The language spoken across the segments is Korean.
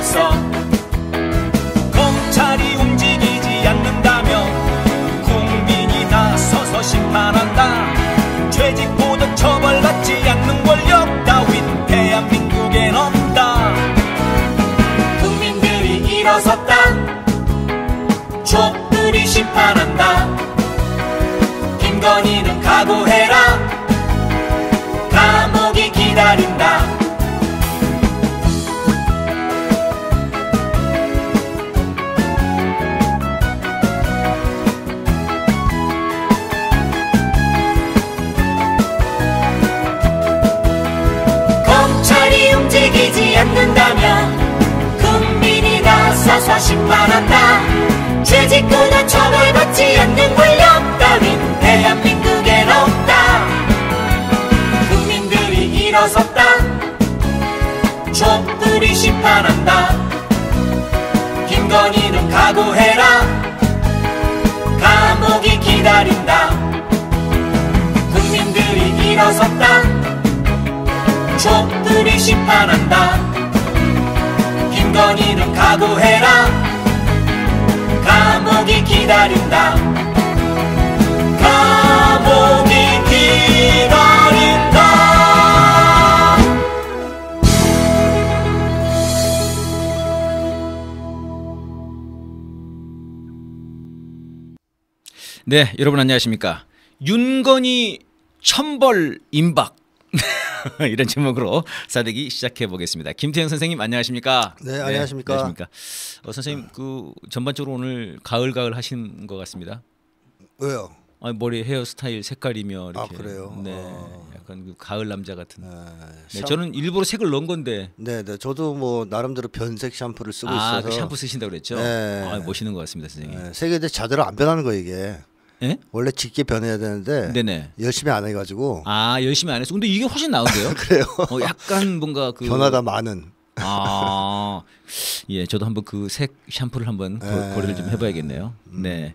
나어 검찰이 움직이지 않는다며 국민이 나서서 심판한다 죄짓 보든 처벌받지 않는 권력 따윈 대한민국엔 없다 국민들이 일어섰다 촛불이 심판한다 김건희는 각오해라 아끼지 않는다면 국민이다 사서신발한다 채직구나 처벌받지 않는 권력 따윈 대한민국엔 없다 국민들이 일어섰다 촛불이 심판한다 김건희는 각오해라 감옥이 기다린다 국민들이 일어섰다 촛불 오늘이 심판한다 김건희는 각오해라 감옥이 기다린다 감옥이 기다린다 네 여러분 안녕하십니까 윤건희 천벌 임박 이런 제목으로 사대기 시작해 보겠습니다. 김태현 선생님 안녕하십니까? 네, 안녕하십니까? 네, 안녕하십니까? 어, 선생님 그 전반적으로 오늘 가을 가을 하신 것 같습니다. 왜요? 아, 머리 헤어스타일 색깔이며 아, 이렇게. 아, 그래요? 네. 어. 약간 그 가을 남자 같은. 네, 네, 저는 일부러 색을 넣은 건데. 네, 네. 저도 뭐 나름대로 변색 샴푸를 쓰고 아, 그 있어서. 그 샴푸 쓰신다 그랬죠? 네. 아, 멋있는 것 같습니다, 선생님. 네, 세계대 자대로 안 변하는 거 이게. 예? 원래 짙게 변해야 되는데 네네. 열심히 안 해가지고 아 열심히 안 해서 근데 이게 훨씬 나은데요? 그래요. 어, 약간 뭔가 그 변화가 많은. 아, 예, 저도 한번 그 색 샴푸를 한번 에... 거려를좀 네. 해봐야겠네요. 음. 네,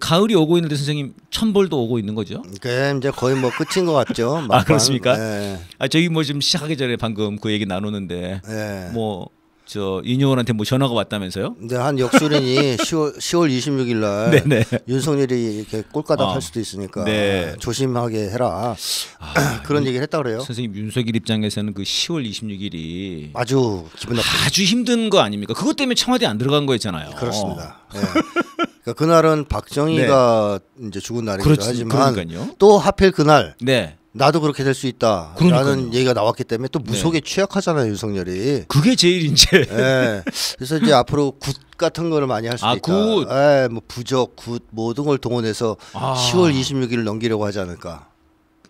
가을이 오고 있는데 선생님 천벌도 오고 있는 거죠? 그 이제 거의 뭐 끝인 것 같죠. 막판. 아 그렇습니까? 에... 네. 아 저희 뭐 지금 시작하기 전에 방금 그 얘기 나누는데 에... 네. 뭐 저이뇨원한테뭐 전화가 왔다면서요? 네, 한 역술인이 10월 10월 26일 날 윤석열이 이렇게 꼴가닥 어. 할 수도 있으니까 네. 조심하게 해라. 아, 그런 얘기를 했다 그래요. 선생님 윤석열 입장에서는 그 10월 26일이 아주 기분 나쁘 아주 힘든 거 아닙니까? 그것 때문에 청와대 안 들어간 거였잖아요. 그렇습니다. 어. 네. 그러니까 그날은 박정희가 네. 이제 죽은 날이기도 그렇지, 하지만 그러니까요. 또 하필 그날 네. 나도 그렇게 될 수 있다라는 얘기가 나왔기 때문에 또 무속에 네. 취약하잖아요 윤석열이. 그게 제일 이제. 네. 예. 그래서 이제 앞으로 굿 같은 거를 많이 할수 아, 있다. 굿. 네, 뭐 부적, 굿 뭐 모든 걸 동원해서 아. 10월 26일을 넘기려고 하지 않을까.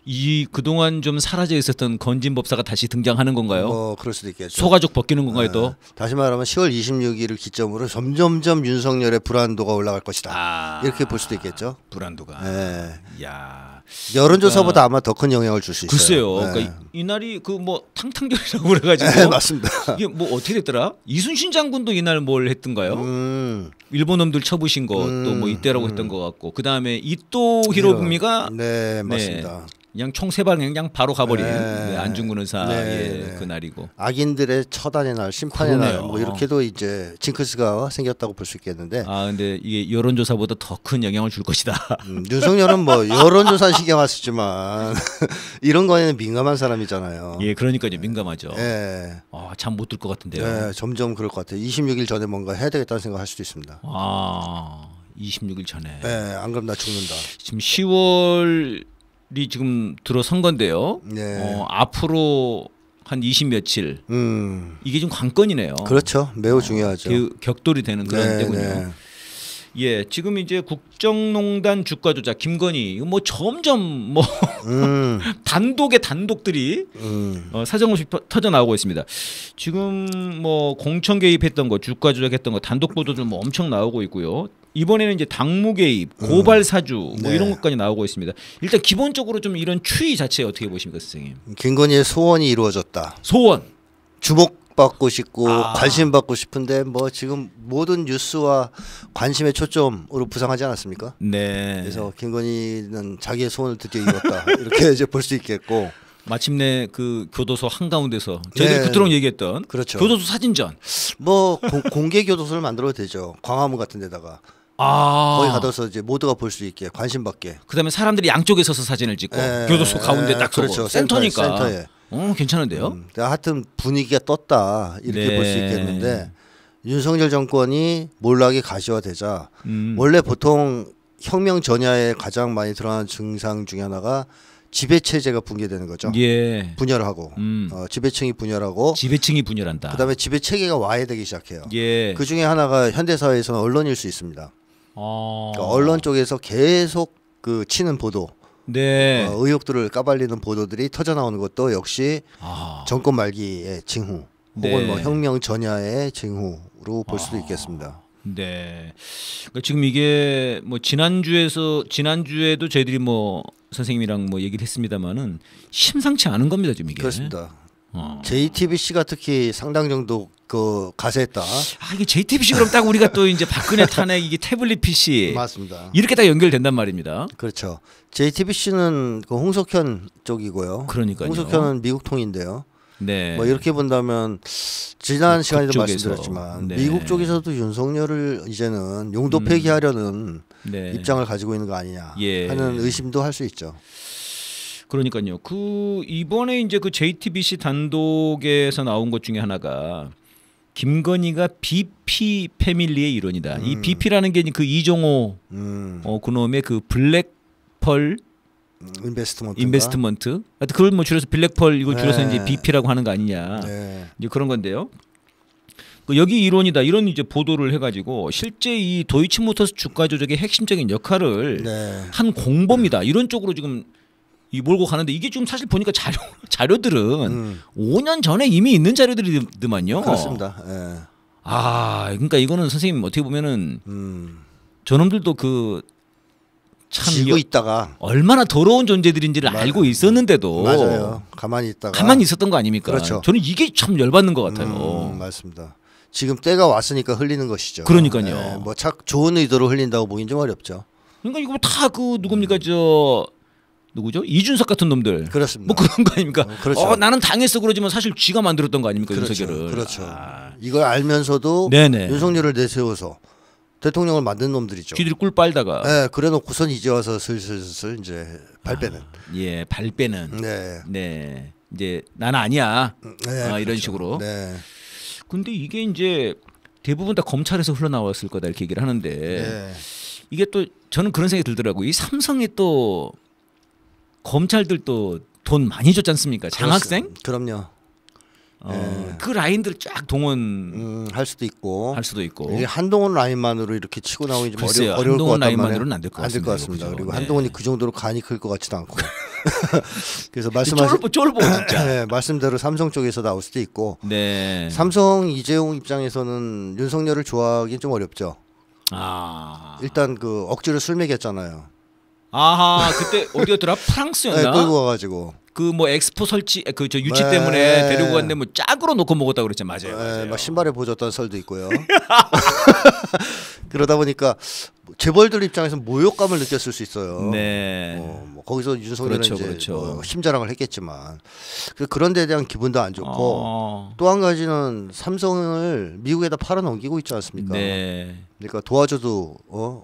이 그동안 좀 사라져 있었던 건진 법사가 다시 등장하는 건가요? 뭐 그럴 수도 있겠죠. 소가족 벗기는 건가요 네. 또? 다시 말하면 10월 26일을 기점으로 점점점 윤석열의 불안도가 올라갈 것이다. 아~ 이렇게 볼 수도 있겠죠. 불안도가. 네. 야. 여론조사보다 그 아마 더 큰 영향을 줄 수 있어요. 글쎄요. 네. 그러니까 이날이 그 뭐 탕탕결이라고 그래가지고 네, 맞습니다. 이게 뭐 어떻게 됐더라? 이순신 장군도 이날 뭘 했던가요? 음. 일본 놈들 쳐부신 거 또뭐 음. 이때라고 음. 했던 것 같고 그 다음에 이토 히로부미가 네, 네, 맞습니다. 그냥 총세방 그냥 바로 가버린 네. 네 안중근 의사의 예, 네. 그 날이고 악인들의 처단의 날 심판의 날뭐 이렇게도 이제 징크스가 생겼다고 볼 수 있겠는데 아 근데 이게 여론조사보다 더 큰 영향을 줄 것이다 음, 윤석열은 뭐 여론조사 피겨 왔었지만 이런 거에는 민감한 사람이잖아요. 예, 그러니까요. 민감하죠. 예. 아, 잠못 들 것 같은데요. 예, 점점 그럴 것 같아요. 26일 전에 뭔가 해야 되겠다는 생각할 수도 있습니다. 아, 26일 전에. 예, 안 그럼 나 죽는다. 지금 10월이 지금 들어선 건데요. 예. 어, 앞으로 한20 며칠. 음. 이게 좀 관건이네요. 그렇죠. 매우 어, 중요하죠. 그 격돌이 되는 그런 네, 때군요. 네. 예, 지금 이제 국정농단 주가 조작 김건희 뭐 점점 뭐 음. 단독의 단독들이 음. 어, 사정없이 터져 나오고 있습니다. 지금 뭐 공천 개입했던 거 주가 조작했던 거 단독 보도들 뭐 엄청 나오고 있고요. 이번에는 이제 당무 개입, 음. 고발 사주 뭐 네. 이런 것까지 나오고 있습니다. 일단 기본적으로 좀 이런 추이 자체 어떻게 보십니까, 선생님? 김건희의 소원이 이루어졌다. 소원. 주목 받고 싶고 아. 관심 받고 싶은데 뭐 지금 모든 뉴스와 관심의 초점으로 부상하지 않았습니까? 네. 그래서 김건희는 자기의 소원을 드디어 이뤘다 이렇게 이제 볼 수 있겠고. 마침내 그 교도소 한 가운데서 저희들이 네. 그토록 얘기했던 그렇죠. 교도소 사진전 뭐 고, 공개 교도소를 만들어도 되죠 광화문 같은 데다가 아. 거기 가둬서 이제 모두가 볼 수 있게 관심 받게. 그다음에 사람들이 양쪽에 서서 사진을 찍고 에, 네. 교도소 가운데 에, 딱 그렇죠. 서고 그렇죠. 센터니까. 센터에. 어, 괜찮은데요? 음, 하여튼 분위기가 떴다 이렇게 네. 볼수 있겠는데 윤석열 정권이 몰락이 가시화되자 음. 원래 보통 혁명 전야에 가장 많이 드러난 증상 중에 하나가 지배 체제가 붕괴되는 거죠. 예. 분열하고 음. 어, 지배층이 분열하고 지배층이 분열한다. 그다음에 지배 체계가 와해되기 시작해요. 예. 그 중에 하나가 현대 사회에서는 언론일 수 있습니다. 어... 그러니까 언론 쪽에서 계속 그 치는 보도 네. 어, 의혹들을 까발리는 보도들이 터져 나오는 것도 역시 아. 정권 말기의 징후 혹은 뭐 네. 혁명 전야의 징후로 볼 수도 아. 있겠습니다. 네. 그러니까 지금 이게 뭐 지난주에서 지난주에도 저희들이 뭐 선생님이랑 뭐 얘기를 했습니다마는 심상치 않은 겁니다, 지금 이게. 그렇습니다. 어. JTBC가 특히 상당 정도 그 가세했다. 아 이게 JTBC 그럼 딱 우리가 또 이제 박근혜 탄핵 이게 태블릿 PC 맞습니다. 이렇게 딱 연결된단 말입니다. 그렇죠. JTBC는 그 홍석현 쪽이고요. 그러니까요. 홍석현은 미국 통인데요. 네. 뭐 이렇게 본다면 지난 뭐 시간에도 말씀드렸지만 네. 미국 쪽에서도 윤석열을 이제는 용도 음. 폐기하려는 음. 네. 입장을 가지고 있는 거 아니냐 예. 하는 예. 의심도 할 수 있죠. 그러니까요. 그 이번에 이제 그 JTBC 단독에서 나온 것 중에 하나가 김건희가 BP 패밀리의 일원이다. 음. 이 BP라는 게 그 이종호 음. 어 그놈의 그 블랙펄 음, 인베스트먼트 인베스트먼트 하여튼 그걸 뭐 줄여서 블랙펄 이걸 줄여서 네. 이제 BP라고 하는 거 아니냐. 네. 이제 그런 건데요. 그 여기 이론이다 이런 이제 보도를 해가지고 실제 이 도이치모터스 주가 조작의 핵심적인 역할을 네. 한 공범이다 이런 쪽으로 지금 이 몰고 가는데 이게 지금 사실 보니까 자료 자료들은 음. 5년 전에 이미 있는 자료들이더만요. 그렇습니다. 예. 아 그러니까 이거는 선생님 어떻게 보면은 음. 저놈들도 그 지고 있다가 얼마나 더러운 존재들인지를 맞아요. 알고 있었는데도 맞아요. 가만히 있다가 가만히 있었던 거 아닙니까? 그렇죠. 저는 이게 참 열받는 것 같아요. 음, 맞습니다. 지금 때가 왔으니까 흘리는 것이죠. 그러니까요. 네, 예, 뭐착 좋은 의도로 흘린다고 보기는좀 어렵죠. 그러니까 이거 뭐 다그 누굽니까 음. 저 누구죠? 이준석 같은 놈들. 그렇습니다. 뭐 그런 거 아닙니까? 어, 그렇죠. 어, 나는 당했어 그러지만 사실 쥐가 만들었던 거 아닙니까? 그렇죠. 윤석열을. 그렇죠. 아. 이걸 알면서도 네네. 윤석열을 내세워서 대통령을 만든 놈들이죠. 쥐들이 꿀 빨다가. 네, 그래놓고선 이제 와서 슬슬슬 이제 발 빼는. 아, 예, 발 빼는. 네. 네. 이제 난 아니야. 음, 네, 아, 이런 그렇죠. 식으로. 네. 근데 이게 이제 대부분 다 검찰에서 흘러나왔을 거다 이렇게 얘기를 하는데 네. 이게 또 저는 그런 생각이 들더라고요. 이 삼성이 또 검찰들도 돈 많이 줬지 않습니까? 그렇죠. 장학생? 그럼요. 어, 예. 그 라인들 쫙 동원할 음, 수도 있고 할 수도 있고 이게 한동훈 라인만으로 이렇게 치고 나오기 좀 글쎄요, 어려, 운것 같단 라인만으로는 안 될 것 같습니다. 것 같습니다. 그리고 네. 한동훈이 그 정도로 간이 클 것 같지도 않고 그래서 말씀하신 쫄보 쫄보 네, 말씀대로 삼성 쪽에서 나올 수도 있고 네. 삼성 이재용 입장에서는 윤석열을 좋아하기 좀 어렵죠. 아 일단 그 억지로 술 먹였잖아요. 아하 그때 어디였더라 프랑스였나? 네, 끌고 가가지고. 그 뭐 엑스포 설치 그 저 유치 네. 때문에 데리고 갔는데 뭐 짝으로 놓고 먹었다 그랬죠 맞아요. 네, 맞아요. 막 신발에 보졌던 설도 있고요. 그러다 보니까 뭐 재벌들 입장에서 모욕감을 느꼈을 수 있어요. 네. 어, 뭐 거기서 윤석열은 그렇죠, 이제 그렇죠. 뭐 힘자랑을 했겠지만 그, 그런데 대한 기분도 안 좋고 어. 또한 가지는 삼성을 미국에다 팔아넘기고 있지 않습니까? 네. 그러니까 도와줘도 어,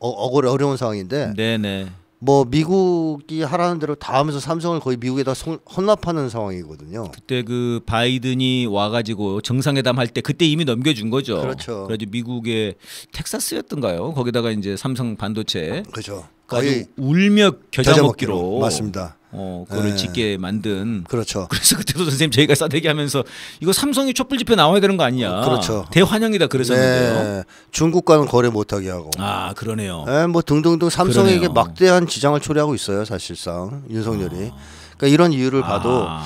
어, 억울해 어려운 상황인데 네네. 뭐 미국이 하라는 대로 다 하면서 삼성을 거의 미국에다 손, 헌납하는 상황이거든요. 그때 그 바이든이 와가지고 정상회담 할 때 그때 이미 넘겨준 거죠. 그렇죠. 그래서 미국의 텍사스였던가요? 거기다가 이제 삼성 반도체. 그렇죠. 거의 울며 겨자, 겨자 먹기로. 먹기로. 맞습니다. 어, 그거를 네. 짓게 만든. 그렇죠. 그래서 그때도 선생님 저희가 싸대기 하면서 이거 삼성이 촛불 집회 나와야 되는 거 아니냐. 어, 그렇죠. 대환영이다 그랬었는데요. 네. 중국과는 거래 못하게 하고. 아, 그러네요. 네, 뭐 등등등 삼성에게 그러네요. 막대한 지장을 초래하고 있어요, 사실상. 윤석열이. 아. 그러니까 이런 이유를 봐도 아.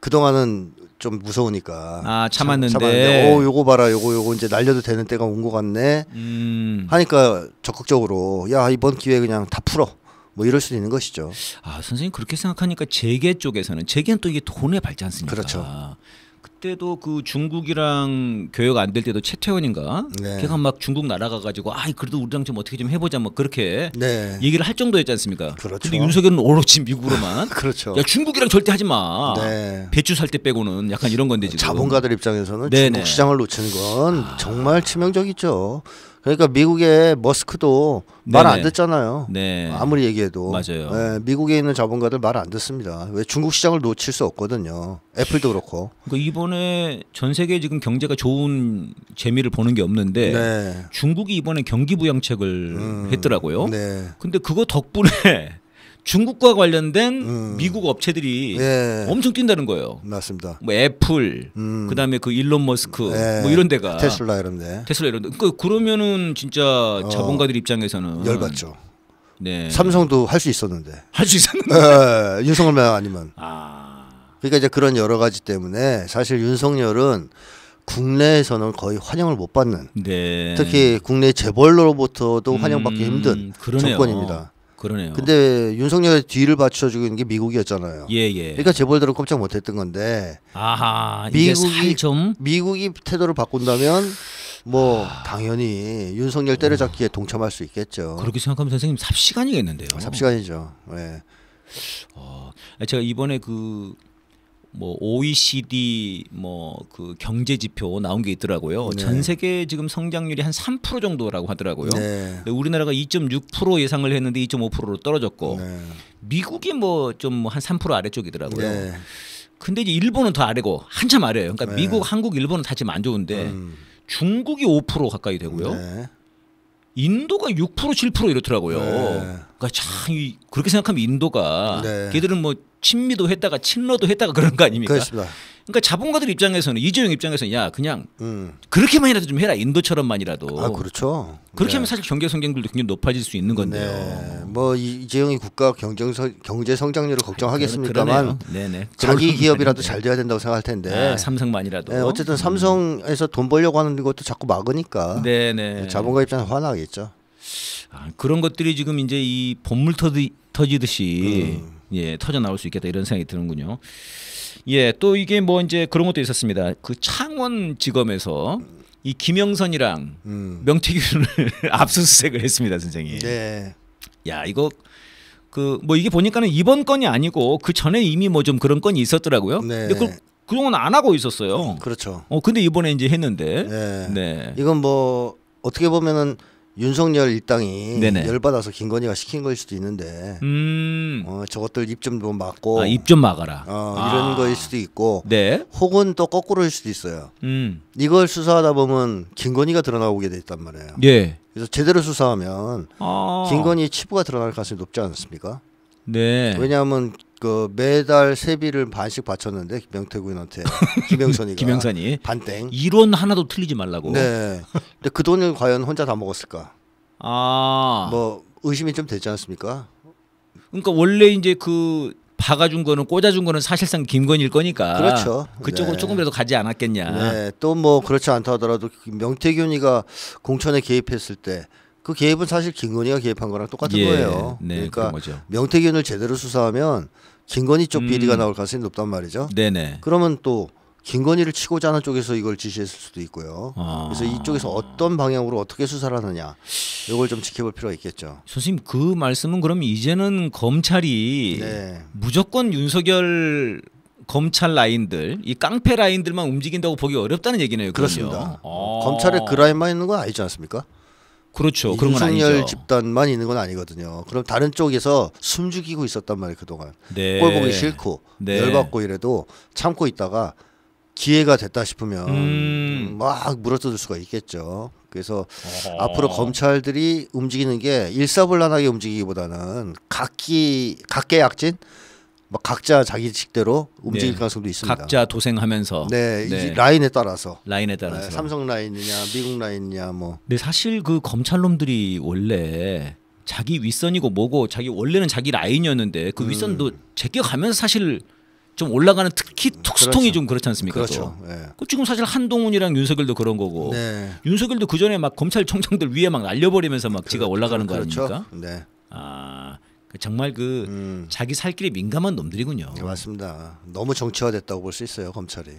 그동안은 좀 무서우니까. 아, 참았는데. 참, 오, 어, 요거 봐라. 요거 요거 이제 날려도 되는 때가 온 것 같네. 음. 하니까 적극적으로 야, 이번 기회에 그냥 다 풀어. 뭐 이럴 수도 있는 것이죠. 아 선생님 그렇게 생각하니까 재계 쪽에서는 재계는 또 이게 돈에 밝지 않습니까? 그렇죠. 그때도 그 중국이랑 교역 안 될 때도 최태원인가 네. 걔가 막 중국 날아가 가지고 아 그래도 우리랑 좀 어떻게 좀 해보자 뭐 그렇게 네. 얘기를 할 정도였지 않습니까? 그렇죠. 근데 윤석열은 오로지 미국으로만 그렇죠. 야 중국이랑 절대 하지 마. 네. 배추 살 때 빼고는 약간 이런 건데 지금 자본가들 입장에서는 네네. 중국 시장을 놓치는 건 아... 정말 치명적이죠. 그러니까 미국의 머스크도 말 안 듣잖아요. 네. 아무리 얘기해도 맞아요. 네, 미국에 있는 자본가들 말 안 듣습니다. 왜 중국 시장을 놓칠 수 없거든요. 애플도 그렇고. 그러니까 이번에 전 세계 지금 경제가 좋은 재미를 보는 게 없는데 네. 중국이 이번에 경기 부양책을 음, 했더라고요. 네. 근데 그거 덕분에 중국과 관련된 음. 미국 업체들이 예. 엄청 뛴다는 거예요. 맞습니다. 뭐 애플, 음. 그다음에 그 일론 머스크, 예. 뭐 이런 데가 테슬라 이런 데. 테슬라 이런 데. 그그러면은 진짜 어. 자본가들 어. 입장에서는 열받죠. 네. 삼성도 할 수 있었는데. 할 수 있었는데. 예, 예. 윤석열 아니면. 아. 그러니까 이제 그런 여러 가지 때문에 사실 윤석열은 국내에서는 거의 환영을 못 받는 네. 특히 국내 재벌로부터도 환영받기 음, 힘든 그러네요. 정권입니다. 그러네요. 근데 윤석열의 뒤를 받쳐주고 있는 게 미국이었잖아요. 예, 예. 그러니까 재벌들은 꼼짝 못했던 건데. 아하, 미국이 좀 미국이 태도를 바꾼다면 뭐 아... 당연히 윤석열 때려잡기에 어... 동참할 수 있겠죠. 그렇게 생각하면 선생님 삽시간이겠는데요. 삽시간이죠. 예. 네. 어, 제가 이번에 그뭐 OECD 뭐 그 경제 지표 나온 게 있더라고요. 네. 전 세계 지금 성장률이 한 3% 정도라고 하더라고요. 네. 우리나라가 2.6% 예상을 했는데 2.5%로 떨어졌고 네. 미국이 뭐 좀 한 3% 아래쪽이더라고요. 네. 근데 이제 일본은 더 아래고 한참 아래예요. 그러니까 네. 미국, 한국, 일본은 다 지금 안 좋은데 음. 중국이 5% 가까이 되고요. 네. 인도가 6% 7% 이렇더라고요. 그러니까 참 그렇게 생각하면 인도가 걔들은 뭐 친미도 했다가 친러도 했다가 그런 거 아닙니까? 그렇습니다. 그러니까 자본가들 입장에서는 이재용 입장에서는 야 그냥 음. 그렇게만이라도 좀 해라 인도처럼만이라도 아 그렇죠 그렇게 네. 하면 사실 경제 성장률도 굉장히 높아질 수 있는 건데요 네. 뭐 이재용이 국가 경쟁 경제 성장률을 아, 걱정하겠습니까만 네네. 자기 기업이라도 네. 잘 돼야 된다고 생각할 텐데 아, 삼성만이라도 네, 어쨌든 삼성에서 돈 벌려고 하는 것도 자꾸 막으니까 네네. 네, 자본가 입장에 화나겠죠 아, 그런 것들이 지금 이제 이 본물 터지듯이 음. 예, 터져 나올 수 있겠다 이런 생각이 드는군요. 예, 또 이게 뭐 이제 그런 것도 있었습니다. 그 창원지검에서 이 김영선이랑 음. 명태균을 압수수색을 했습니다, 선생님. 네. 야, 이거 그 뭐 이게 보니까는 이번 건이 아니고 그 전에 이미 뭐 좀 그런 건이 있었더라고요. 네. 근데 그걸 그동안 안 하고 있었어요. 그렇죠. 어 근데 이번에 이제 했는데. 네. 네. 이건 뭐 어떻게 보면은 윤석열 일당이 네네. 열받아서 김건희가 시킨 걸 수도 있는데 음. 어, 저것들 입좀 막고 아, 입좀 막아라 어, 아. 이런 거일 수도 있고 네. 혹은 또 거꾸로일 수도 있어요 음. 이걸 수사하다 보면 김건희가 드러나오게 돼 있단 말이에요 예. 그래서 제대로 수사하면 아. 김건희 치부가 드러날 가능성이 높지 않습니까 네. 왜냐하면 그 매달 세비를 반씩 바쳤는데 김명태 군한테 김영선이가 김영선이 반땡 이론 하나도 틀리지 말라고. 네. 근데 그 돈을 과연 혼자 다 먹었을까? 아. 뭐 의심이 좀 되지 않습니까? 그러니까 원래 이제 그 박아준 거는 꽂아준 거는 사실상 김건일 거니까. 그렇죠. 그쪽으 네. 조금이라도 가지 않았겠냐. 네. 또뭐 그렇지 않다 하더라도 명태균이가 공천에 개입했을 때 그 개입은 사실 김건희가 개입한 거랑 똑같은 예, 거예요. 네, 그러니까 명태균을 제대로 수사하면 김건희 쪽 비리가 음. 나올 가능성이 높단 말이죠. 네네. 그러면 또 김건희를 치고자 하는 쪽에서 이걸 지시했을 수도 있고요. 아. 그래서 이쪽에서 어떤 방향으로 어떻게 수사를 하느냐 이걸 좀 지켜볼 필요가 있겠죠. 선생님 그 말씀은 그럼 이제는 검찰이 네. 무조건 윤석열 검찰 라인들 이 깡패 라인들만 움직인다고 보기 어렵다는 얘기네요. 그럼요. 그렇습니다. 아. 검찰의 그 라인만 있는 건 아니지 않습니까? 그렇죠. 그런 건 아니죠. 집단만 있는 건 아니거든요. 그럼 다른 쪽에서 숨죽이고 있었단 말이에요. 그동안. 네. 꼴 보기 싫고 네. 열받고 이래도 참고 있다가 기회가 됐다 싶으면 음. 막 물어뜯을 수가 있겠죠. 그래서 어허. 앞으로 검찰들이 움직이는 게 일사불란하게 움직이기보다는 각기 각계 약진 막 각자 자기 직대로 움직일 네. 가능성도 있습니다. 각자 도생하면서 네, 네. 라인에 따라서 라인에 네, 따라서 네, 삼성 라인이냐 미국 라인이냐 뭐. 근데 사실 그 검찰놈들이 원래 자기 윗선이고 뭐고 자기 원래는 자기 라인이었는데 그 음. 윗선도 제껴가면서 사실 좀 올라가는 특히 특수통이 음, 그렇죠. 좀 그렇지 않습니까? 그렇죠. 예. 그 지금 사실 한동훈이랑 윤석열도 그런 거고 네. 윤석열도 그 전에 막 검찰총장들 위에 막 날려버리면서 막 그, 지가 그렇죠. 올라가는 그, 거 그렇죠. 아닙니까? 네. 아그 정말 그 음. 자기 살 길에 민감한 놈들이군요. 네, 맞습니다. 너무 정치화됐다고 볼 수 있어요 검찰이.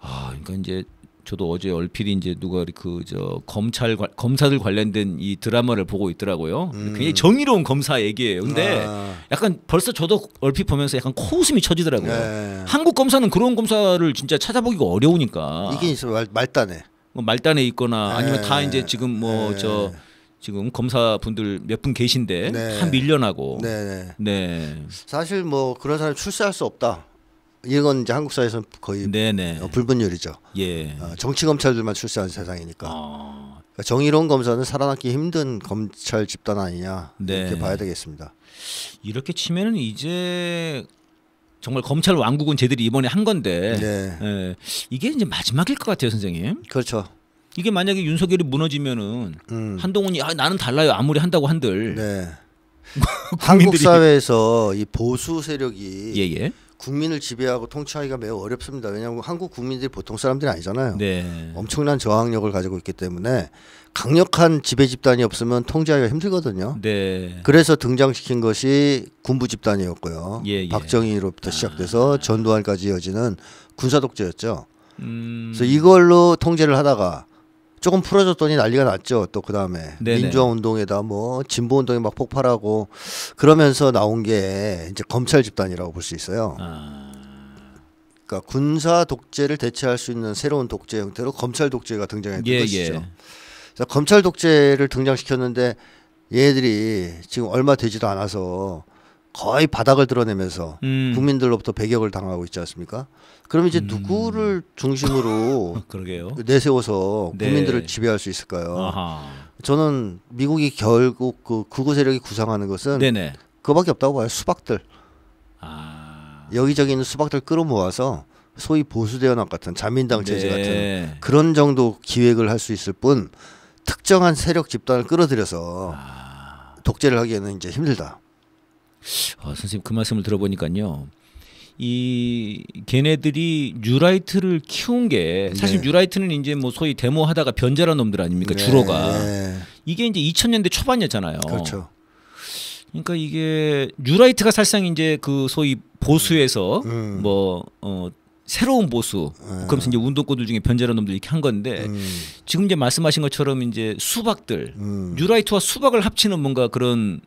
아, 그러니까 이제 저도 어제 얼핏 이제 누가 그 저 검찰 검사들 관련된 이 드라마를 보고 있더라고요. 음. 굉장히 정의로운 검사 얘기예요. 근데 아. 약간 벌써 저도 얼핏 보면서 약간 코웃음이 쳐지더라고요. 네. 한국 검사는 그런 검사를 진짜 찾아보기가 어려우니까 이게 말, 말단에 뭐 말단에 있거나 아니면 네. 다 이제 지금 뭐저 네. 지금 검사분들 몇 분 계신데 네. 다 밀려나고 네, 네. 네. 사실 뭐 그런 사람 출세할 수 없다. 이건 이제 한국 사회에서는 거의 네네. 어, 불분율이죠. 예. 어, 정치 검찰들만 출세하는 세상이니까. 아. 그러니까 정의로운 검사는 살아남기 힘든 검찰 집단 아니냐 네. 이렇게 봐야 되겠습니다. 이렇게 치면은 이제 정말 검찰 왕국은 제들이 이번에 한 건데 네. 예. 이게 이제 마지막일 것 같아요, 선생님. 그렇죠. 이게 만약에 윤석열이 무너지면은 음. 한동훈이 아, 나는 달라요 아무리 한다고 한들 네. 한국 사회에서 이 보수 세력이 예예. 예. 국민을 지배하고 통치하기가 매우 어렵습니다. 왜냐하면 한국 국민들이 보통 사람들이 아니잖아요. 네. 엄청난 저항력을 가지고 있기 때문에 강력한 지배 집단이 없으면 통제하기가 힘들거든요. 네. 그래서 등장시킨 것이 군부 집단이었고요. 예, 예. 박정희로부터 아. 시작돼서 아. 전두환까지 이어지는 군사 독재였죠. 음... 그래서 이걸로 통제를 하다가 조금 풀어졌더니 난리가 났죠. 또 그 다음에 민주화 운동에다 뭐 진보 운동이 막 폭발하고 그러면서 나온 게 이제 검찰 집단이라고 볼 수 있어요. 아. 그러니까 군사 독재를 대체할 수 있는 새로운 독재 형태로 검찰 독재가 등장했던 예, 예. 것이죠. 예. 자, 검찰 독재를 등장시켰는데 얘들이 지금 얼마 되지도 않아서 거의 바닥을 드러내면서 음. 국민들로부터 배격을 당하고 있지 않습니까? 그럼 이제 음. 누구를 중심으로 내세워서 네. 국민들을 네. 지배할 수 있을까요? 아하. 저는 미국이 결국 그 극우 세력이 구상하는 것은 네네. 그밖에 없다고 봐요. 수박들. 아. 여기저기 있는 수박들 끌어모아서 소위 보수 대연합 같은 자민당 체제 네. 같은 그런 정도 기획을 할 수 있을 뿐 특정한 세력 집단을 끌어들여서 아. 독재를 하기에는 이제 힘들다. 아, 선생님 그 말씀을 들어보니까요. 이 걔네들이 뉴라이트를 키운 게 사실 네. 뉴라이트는 이제 뭐 소위 데모하다가 변절한 놈들 아닙니까 네. 주로가 네. 이게 이제 2000년대 초반이었잖아요. 그렇죠. 그러니까 이게 뉴라이트가 사실상 이제 그 소위 보수에서 음. 뭐 어, 새로운 보수 음. 네. 그러면서 이제 운동권들 중에 변절한 놈들 이렇게 한 건데 음. 지금 이제 말씀하신 것처럼 이제 수박들 음. 뉴라이트와 수박을 합치는 뭔가 그런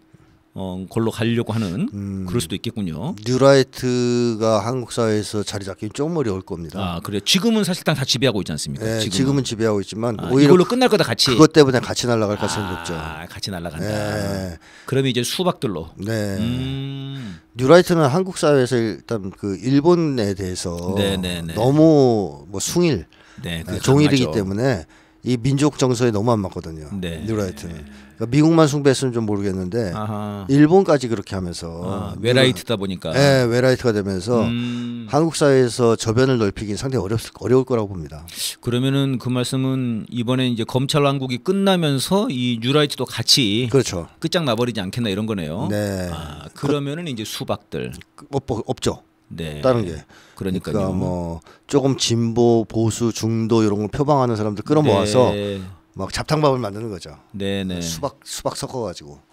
어, 걸로 가려고 하는 음, 그럴 수도 있겠군요. 뉴라이트가 한국 사회에서 자리 잡기 좀 어려울 겁니다. 아 그래 지금은 사실 상다 지배하고 있지 않습니까? 네, 지금은. 지금은 지배하고 있지만 아, 오히려 이걸로 끝날 거다 같이 그것 때문에 같이 날아갈 가능성이 아, 높죠. 같이 날아간다. 네. 그러면 이제 수박들로. 네. 음. 뉴라이트는 한국 사회에서 일단 그 일본에 대해서 네, 네, 네. 너무 뭐 숭일 네, 아, 종일이기 때문에. 이 민족 정서에 너무 안 맞거든요. 네. 뉴라이트는 그러니까 미국만 숭배했으면 좀 모르겠는데 아하. 일본까지 그렇게 하면서 아, 외라이트다 보니까 네, 외라이트가 되면서 음. 한국 사회에서 저변을 넓히긴 상당히 어렵 어려울 거라고 봅니다. 그러면은 그 말씀은 이번에 이제 검찰 왕국이 끝나면서 이 뉴라이트도 같이 그렇죠. 끝장 나버리지 않겠나 이런 거네요. 네. 아, 그러면은 그, 이제 수박들 그, 없, 없죠. 네. 다른 게. 그러니까요. 그러니까 뭐 조금 진보 보수 중도 이런 걸 표방하는 사람들 끌어모아서 네. 막 잡탕밥을 만드는 거죠. 네네. 네. 수박 수박 섞어가지고.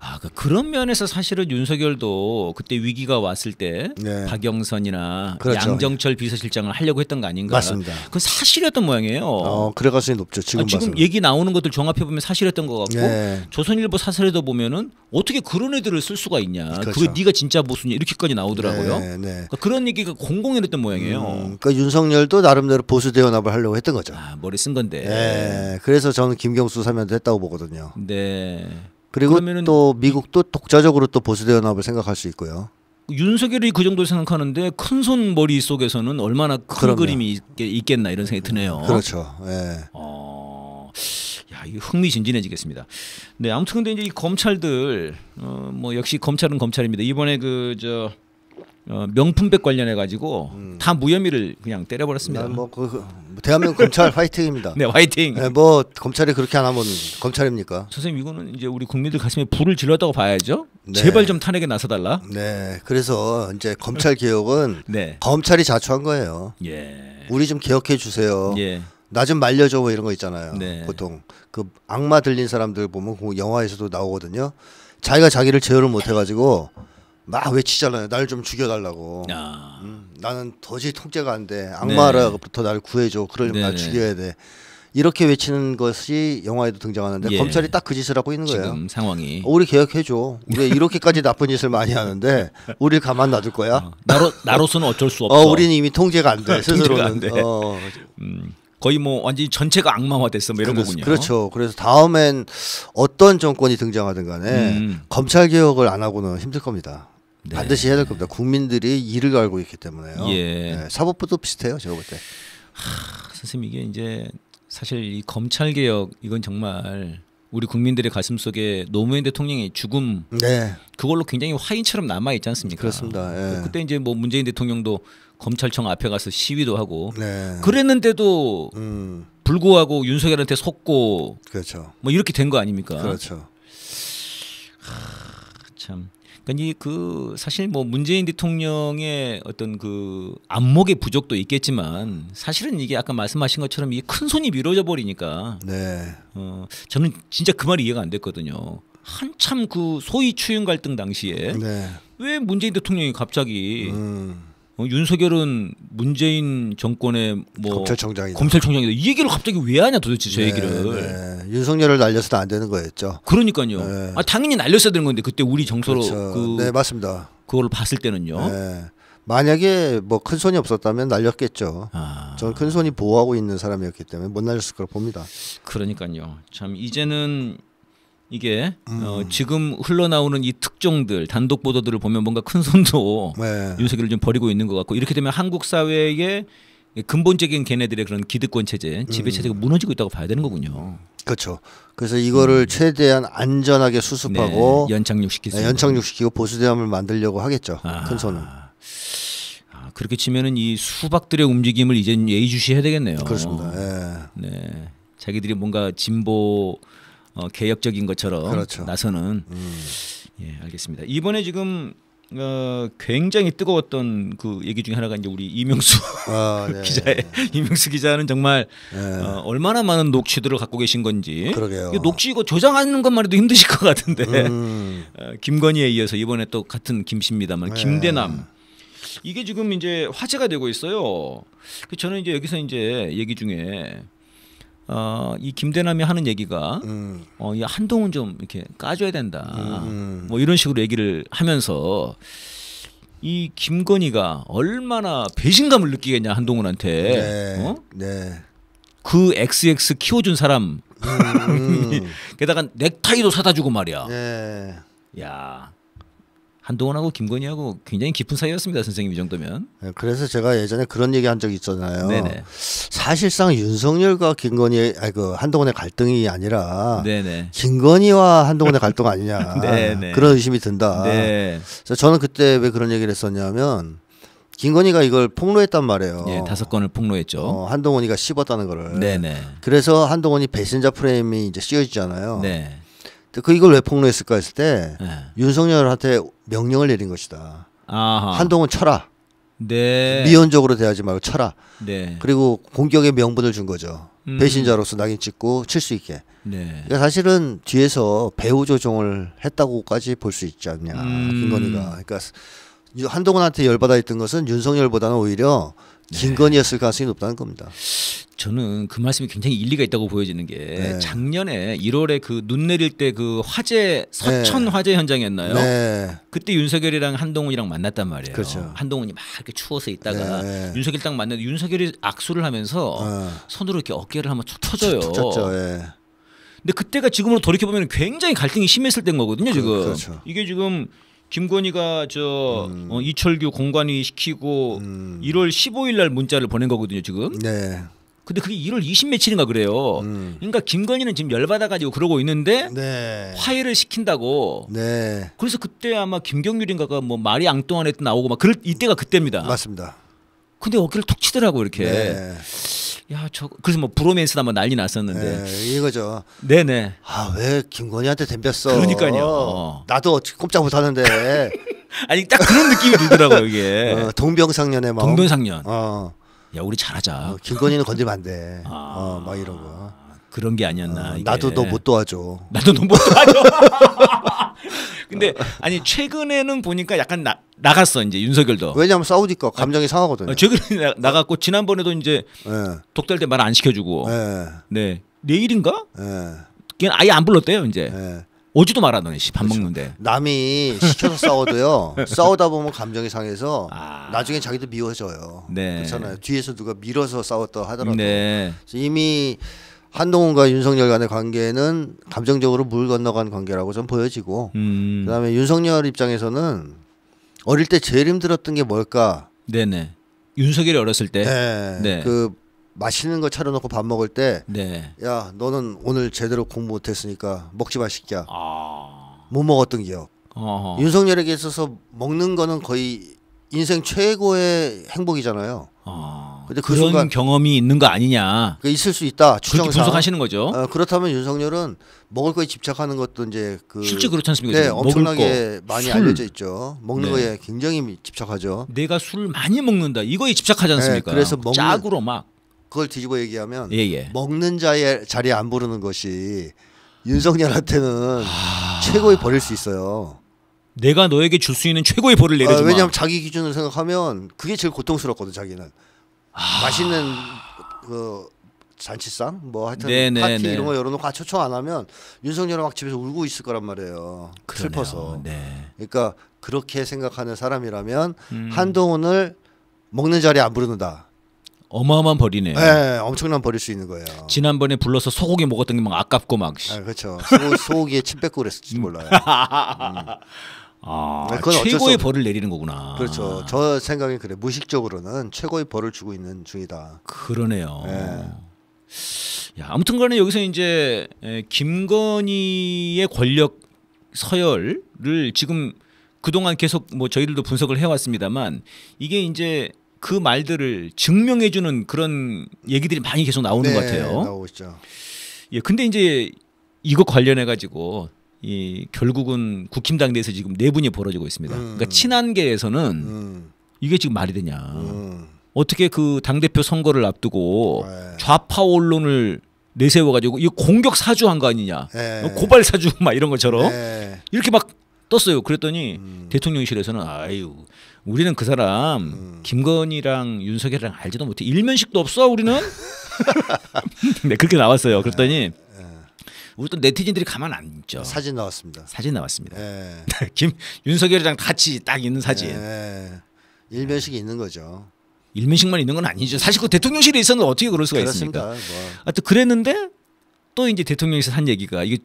아, 그, 그런 면에서 사실은 윤석열도 그때 위기가 왔을 때 네. 박영선이나 그렇죠. 양정철 비서실장을 하려고 했던 거 아닌가? 맞습니다. 그 사실이었던 모양이에요. 어, 그래 가능이 높죠. 지금 아, 지금 얘기 나오는 것들 종합해 보면 사실이었던 것 같고 네. 조선일보 사설에도 보면은 어떻게 그런 애들을 쓸 수가 있냐? 그렇죠. 그게 네가 진짜 보수 이렇게까지 나오더라고요. 네, 네. 그러니까 그런 얘기가 그 공공연했던 모양이에요. 음, 그러니까 윤석열도 나름대로 보수 대연합을 하려고 했던 거죠. 아, 머리 쓴 건데. 네. 그래서 저는 김경수 사면도 했다고 보거든요. 네. 그리고 그러면은 또 미국도 독자적으로 또 보수대 연합을 생각할 수 있고요. 윤석열이 그 정도 생각하는데 큰 손 머리 속에서는 얼마나 큰 그럼요. 그림이 있, 겠나 이런 생각이 드네요. 그렇죠. 예. 어, 야, 이 흥미진진해지겠습니다. 네, 아무튼 근데 이제 이 검찰들 어, 뭐 역시 검찰은 검찰입니다. 이번에 그저 어, 명품백 관련해 가지고 음. 다 무혐의를 그냥 때려버렸습니다. 뭐 그 대한민국 검찰 화이팅입니다. 네, 화이팅. 네, 뭐 검찰이 그렇게 안 하면 검찰입니까? 선생님 이거는 이제 우리 국민들 가슴에 불을 질렀다고 봐야죠. 네. 제발 좀 탄핵에 나서달라. 네, 그래서 이제 검찰 개혁은 네. 검찰이 자초한 거예요. 예. 우리 좀 개혁해 주세요. 예. 나 좀 말려줘 뭐 이런 거 있잖아요. 네. 보통 그 악마 들린 사람들 보면 그 영화에서도 나오거든요. 자기가 자기를 제어를 못 해가지고 막 외치잖아요. 날 좀 죽여달라고. 아. 음, 나는 도저히 통제가 안 돼. 악마라부터 네. 날 구해줘. 그러려면 날 네, 네. 죽여야 돼. 이렇게 외치는 것이 영화에도 등장하는데 예. 검찰이 딱 그 짓을 하고 있는 거예요. 지금 상황이. 우리 개혁해줘. 우리 이렇게까지 나쁜 짓을 많이 하는데 우리 가만 놔둘 거야. 어, 나로 나로서는 어쩔 수 어, 없어. 어, 우린 이미 통제가 안 돼. 스스로는. 안 돼. 어. 음, 거의 뭐 완전히 전체가 악마화됐어 뭐 이런 그래 거군요. 그렇죠. 그래서 다음엔 어떤 정권이 등장하든 간에 음. 검찰 개혁을 안 하고는 힘들 겁니다. 네. 반드시 해야 될 겁니다. 국민들이 이를 알고 있기 때문에요. 예. 네, 사법부도 비슷해요. 제가 볼 때. 하, 선생님 이게 이제 사실 이 검찰 개혁 이건 정말 우리 국민들의 가슴 속에 노무현 대통령의 죽음 네. 그걸로 굉장히 화인처럼 남아 있지 않습니까? 그렇습니다. 예. 그, 그때 이제 뭐 문재인 대통령도 검찰청 앞에 가서 시위도 하고 네. 그랬는데도 음. 불구하고 윤석열한테 속고 그렇죠. 뭐 이렇게 된 거 아닙니까? 그렇죠. 하, 참 그러니까 그 사실 뭐 문재인 대통령의 어떤 그 안목의 부족도 있겠지만 사실은 이게 아까 말씀하신 것처럼 이 큰 손이 미뤄져 버리니까 네. 어 저는 진짜 그 말이 이해가 안 됐거든요. 한참 그 소위 추윤 갈등 당시에 네. 왜 문재인 대통령이 갑자기 음. 어, 윤석열은 문재인 정권의 뭐 검찰총장이다. 검찰총장이다. 이 얘기를 갑자기 왜 하냐 도대체 저 네, 얘기를. 네. 윤석열을 날려서는 안 되는 거였죠. 그러니까요. 네. 아, 당연히 날렸어야 되는 건데 그때 우리 정서로 그렇죠. 그 네, 맞습니다. 그걸 봤을 때는요. 네. 만약에 뭐 큰 손이 없었다면 날렸겠죠. 아. 저는 큰 손이 보호하고 있는 사람이었기 때문에 못 날렸을 거라 봅니다. 그러니까요. 참 이제는 이게 어, 음. 어, 지금 흘러나오는 이 특종들 단독 보도들을 보면 뭔가 큰 손도 네. 윤석열을 좀 버리고 있는 것 같고 이렇게 되면 한국 사회의 근본적인 걔네들의 그런 기득권 체제 지배 음. 체제가 음. 무너지고 있다고 봐야 되는 거군요. 그렇죠. 그래서 이거를 음. 최대한 안전하게 수습하고 네, 연착륙시키고 네, 연착륙시키고 보수대함을 만들려고 하겠죠. 아. 큰 손은. 아, 그렇게 치면은 이 수박들의 움직임을 이제 예의주시해야 되겠네요. 그렇습니다. 예. 네. 자기들이 뭔가 진보 어, 개혁적인 것처럼 그렇죠. 나서는 음. 예 알겠습니다. 이번에 지금 어, 굉장히 뜨거웠던 그 얘기 중에 하나가 이제 우리 이명수 아, 네, 기자의 네. 이명수 기자는 정말 네. 어, 얼마나 많은 녹취들을 갖고 계신 건지 그러게요. 녹취 이거 저장하는 것만 해도 힘드실 것 같은데 음. 어, 김건희에 이어서 이번에 또 같은 김씨입니다만 네. 김대남 이게 지금 이제 화제가 되고 있어요. 그 저는 이제 여기서 이제 얘기 중에 어, 이 김대남이 하는 얘기가 음. 어, 이 한동훈 좀 이렇게 까줘야 된다. 음. 뭐 이런 식으로 얘기를 하면서 이 김건희가 얼마나 배신감을 느끼겠냐 한동훈한테. 네. 어? 네. 그 XX 키워준 사람. 음. 게다가 넥타이도 사다 주고 말이야. 네. 야. 한동훈하고 김건희하고 굉장히 깊은 사이였습니다, 선생님 이 정도면. 네, 그래서 제가 예전에 그런 얘기한 적이 있잖아요. 네네. 사실상 윤석열과 김건희, 아니 그 한동훈의 갈등이 아니라 네네. 김건희와 한동훈의 갈등 아니냐 그런 의심이 든다. 네. 그래서 저는 그때 왜 그런 얘기를 했었냐면. 김건희가 이걸 폭로했단 말이에요. 예, 다섯 건을 폭로했죠. 어, 한동훈이가 씹었다는 거를. 네네. 그래서 한동훈이 배신자 프레임이 이제 씌워지잖아요. 네. 그, 그 이걸 왜 폭로했을까 했을 때 네. 윤석열한테 명령을 내린 것이다. 아하. 한동훈 쳐라. 네. 미온적으로 대하지 말고 쳐라. 네. 그리고 공격의 명분을 준 거죠. 음. 배신자로서 낙인 찍고 칠 수 있게. 네. 그러니까 사실은 뒤에서 배후 조종을 했다고까지 볼 수 있지 않냐 음. 김건희가. 그러니까 한동훈한테 열받아 있던 것은 윤석열보다는 오히려 네. 긴 건이었을 가능성이 높다는 겁니다. 저는 그 말씀이 굉장히 일리가 있다고 보여지는 게 네. 작년에 1월에 그 눈 내릴 때 그 화재 서천 네. 화재 현장이었나요? 네. 그때 윤석열이랑 한동훈이랑 만났단 말이에요. 그렇죠. 한동훈이 막 이렇게 추워서 있다가 네. 윤석열 딱 만나서 윤석열이 악수를 하면서 어. 손으로 이렇게 어깨를 한번 쳐줘요. 쳤죠. 예. 근데 그때가 지금으로 돌이켜 보면 굉장히 갈등이 심했을 때인 거거든요. 그, 지금 그렇죠. 이게 지금 김건희가 저 음. 어, 이철규 공관위 시키고 음. 1월 15일 날 문자를 보낸 거거든요 지금. 네. 근데 그게 1월 20 며칠인가 그래요. 음. 그러니까 김건희는 지금 열받아가지고 그러고 있는데 네. 화해를 시킨다고. 네. 그래서 그때 아마 김경률인가가 뭐 말이 앙뚱한 애도 나오고 막 그럴 이때가 그때입니다. 맞습니다. 근데 어깨를 톡 치더라고 이렇게. 네. 야, 저 그래서 뭐 브로맨스다 뭐 난리 났었는데. 네, 이거죠. 네, 네. 아, 왜 김건희한테 덤볐어? 그러니까요. 어. 나도 꼼짝 못 하는데. 아니, 딱 그런 느낌이 들더라고요, 이게. 어, 동병상련의 마음. 동병상련. 어. 야, 우리 잘하자. 어, 김건희는 건들면 안 돼. 아. 어, 막 이러고. 그런 게 아니었나. 어, 나도 너 못 도와줘. 나도 너 못 도와줘. 근데 어. 아니 최근에는 보니까 약간 나, 나갔어 이제 윤석열도. 왜냐하면 싸우니까 아, 감정이 아, 상하거든요. 어, 최근에 나, 갔고 지난번에도 이제 네. 예. 독달 때 말 안 시켜주고. 네. 네. 내일인가? 네. 예. 걔는 아예 안 불렀대요 이제. 네. 오지도 말하더니 밥 그렇죠. 먹는데 남이 시켜서 싸워도요 싸우다 보면 감정이 상해서 아... 나중에 자기도 미워져요 네. 그렇잖아요 뒤에서 누가 밀어서 싸웠다 하더라도 네. 이미 한동훈과 윤석열 간의 관계는 감정적으로 물 건너간 관계라고 좀 보여지고 음. 그다음에 윤석열 입장에서는 어릴 때 제일 힘들었던 게 뭘까? 네네. 윤석열이 어렸을 때. 네. 네. 그 맛있는 거 차려놓고 밥 먹을 때. 네. 야 너는 오늘 제대로 공부 못했으니까 먹지 마시자 아. 못 먹었던 기억. 어허. 윤석열에게 있어서 먹는 거는 거의 인생 최고의 행복이잖아요. 아. 근데 그 그런 순간 경험이 있는 거 아니냐. 그 있을 수 있다. 그렇게 분석하시는 거죠. 어, 그렇다면 윤석열은 먹을 거에 집착하는 것도 이제 그 실제 그렇지 않습니까? 네, 엄청나게 많이 술. 알려져 있죠. 먹는 네. 거에 굉장히 집착하죠. 내가 술을 많이 먹는다. 이거에 집착하지 네, 않습니까? 그래서 먹는- 짝으로 막. 그걸 뒤집어 얘기하면 예, 예. 먹는 자의 자리안 부르는 것이 윤석열한테는 아. 최고의 벌일 수 있어요. 내가 너에게 줄 수 있는 최고의 벌을 내려주마. 아, 어, 왜냐하면 자기 기준을 생각하면 그게 제일 고통스럽거든 자기는. 아. 맛있는 그 잔치상 뭐 하여튼 네네, 네, 파티 네네. 이런 거 열어놓고 아, 초청 안 하면 윤석열은 막 집에서 울고 있을 거란 말이에요. 그러네요. 슬퍼서. 네. 그러니까 그렇게 생각하는 사람이라면 음. 한동훈을 먹는 자리에 안 부르는다. 어마어마한 벌이네요. 네, 엄청난 벌일 수 있는 거예요. 지난번에 불러서 소고기 먹었던 게 막 아깝고 막. 아, 그렇죠. 소 소고기에 침 뱉고 그랬을지 몰라요. 음. 아, 네, 최고의 벌을 내리는 거구나. 그렇죠. 저 생각이 그래. 무식적으로는 최고의 벌을 주고 있는 중이다. 그러네요. 네. 야, 아무튼간에 여기서 이제 김건희의 권력 서열을 지금 그동안 계속 뭐 저희들도 분석을 해왔습니다만 이게 이제 그 말들을 증명해주는 그런 얘기들이 많이 계속 나오는 것 네, 같아요. 나오고 있죠. 예, 근데 이제 이거 관련해 가지고 이 결국은 국힘당 내에서 지금 내분이 네 벌어지고 있습니다. 음. 그러니까 친한계에서는 음. 이게 지금 말이 되냐? 음. 어떻게 그당 대표 선거를 앞두고 네. 좌파 언론을 내세워가지고 이 공격 사주한 거 아니냐? 네. 뭐 고발 사주 막 이런 것처럼 네. 이렇게 막 떴어요. 그랬더니 음. 대통령실에서는 아유 우리는 그 사람 음. 김건희랑 윤석열이랑 알지도 못해 일면식도 없어 우리는. 네 그렇게 나왔어요. 그랬더니. 네. 우리 또 네티즌들이 가만 안 있죠. 사진 나왔습니다. 사진 나왔습니다. 예. 김 윤석열이랑 같이 딱 있는 사진. 예. 일면식이 예. 있는 거죠. 일면식만 있는 건 아니죠. 사실 그 대통령실에 있었는 어떻게 그럴 수가 그렇습니다. 있습니까? 뭐. 하여튼 그랬는데 또 이제 대통령에서 한 얘기가 이게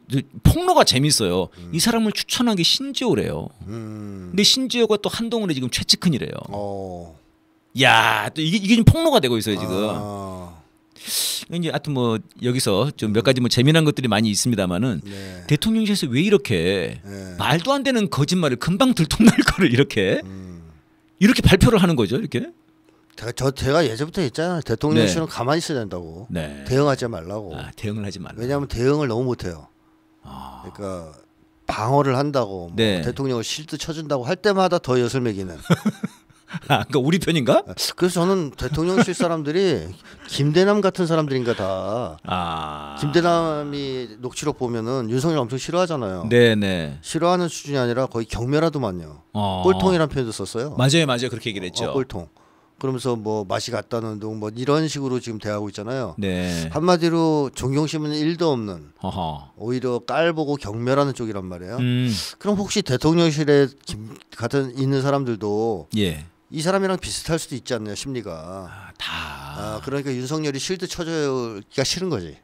폭로가 재밌어요. 음. 이 사람을 추천한 게 신지호래요. 음. 근데 신지호가 또 한동훈의 지금 최측근이래요. 오. 어. 야, 또 이게 이게 지금 폭로가 되고 있어요 지금. 아. 그 이제 하여튼 뭐 여기서 좀 몇 가지 뭐 재미난 것들이 많이 있습니다만은 네. 대통령실에서 왜 이렇게 네. 말도 안 되는 거짓말을 금방 들통날 거를 이렇게 음. 이렇게 발표를 하는 거죠 이렇게 제가, 저 제가 예전부터 했잖아요 대통령실은 네. 가만히 있어야 된다고 네. 대응하지 말라고 아, 대응을 하지 말라 왜냐하면 대응을 너무 못해요 아. 그러니까 방어를 한다고 뭐 네. 대통령을 실드 쳐준다고 할 때마다 더 여슬 매기는 아, 그 우리 편인가? 그래서 저는 대통령실 사람들이 김대남 같은 사람들인가 다. 아. 김대남이 녹취록 보면은 윤석열 엄청 싫어하잖아요. 네네. 네. 싫어하는 수준이 아니라 거의 경멸하더만요. 어. 꼴통이라는 표현도 썼어요. 맞아요, 맞아요. 그렇게 얘기를 어, 했죠. 어, 꼴통. 그러면서 뭐 맛이 갔다는 둥뭐 이런 식으로 지금 대하고 있잖아요. 네. 한마디로 존경심은 1도 없는 어허. 오히려 깔보고 경멸하는 쪽이란 말이에요. 음. 그럼 혹시 대통령실에 김, 같은 있는 사람들도 예. 이 사람이랑 비슷할 수도 있지 않냐 심리가 아, 다 아, 그러니까 윤석열이 실드 쳐줘기가 싫은 거지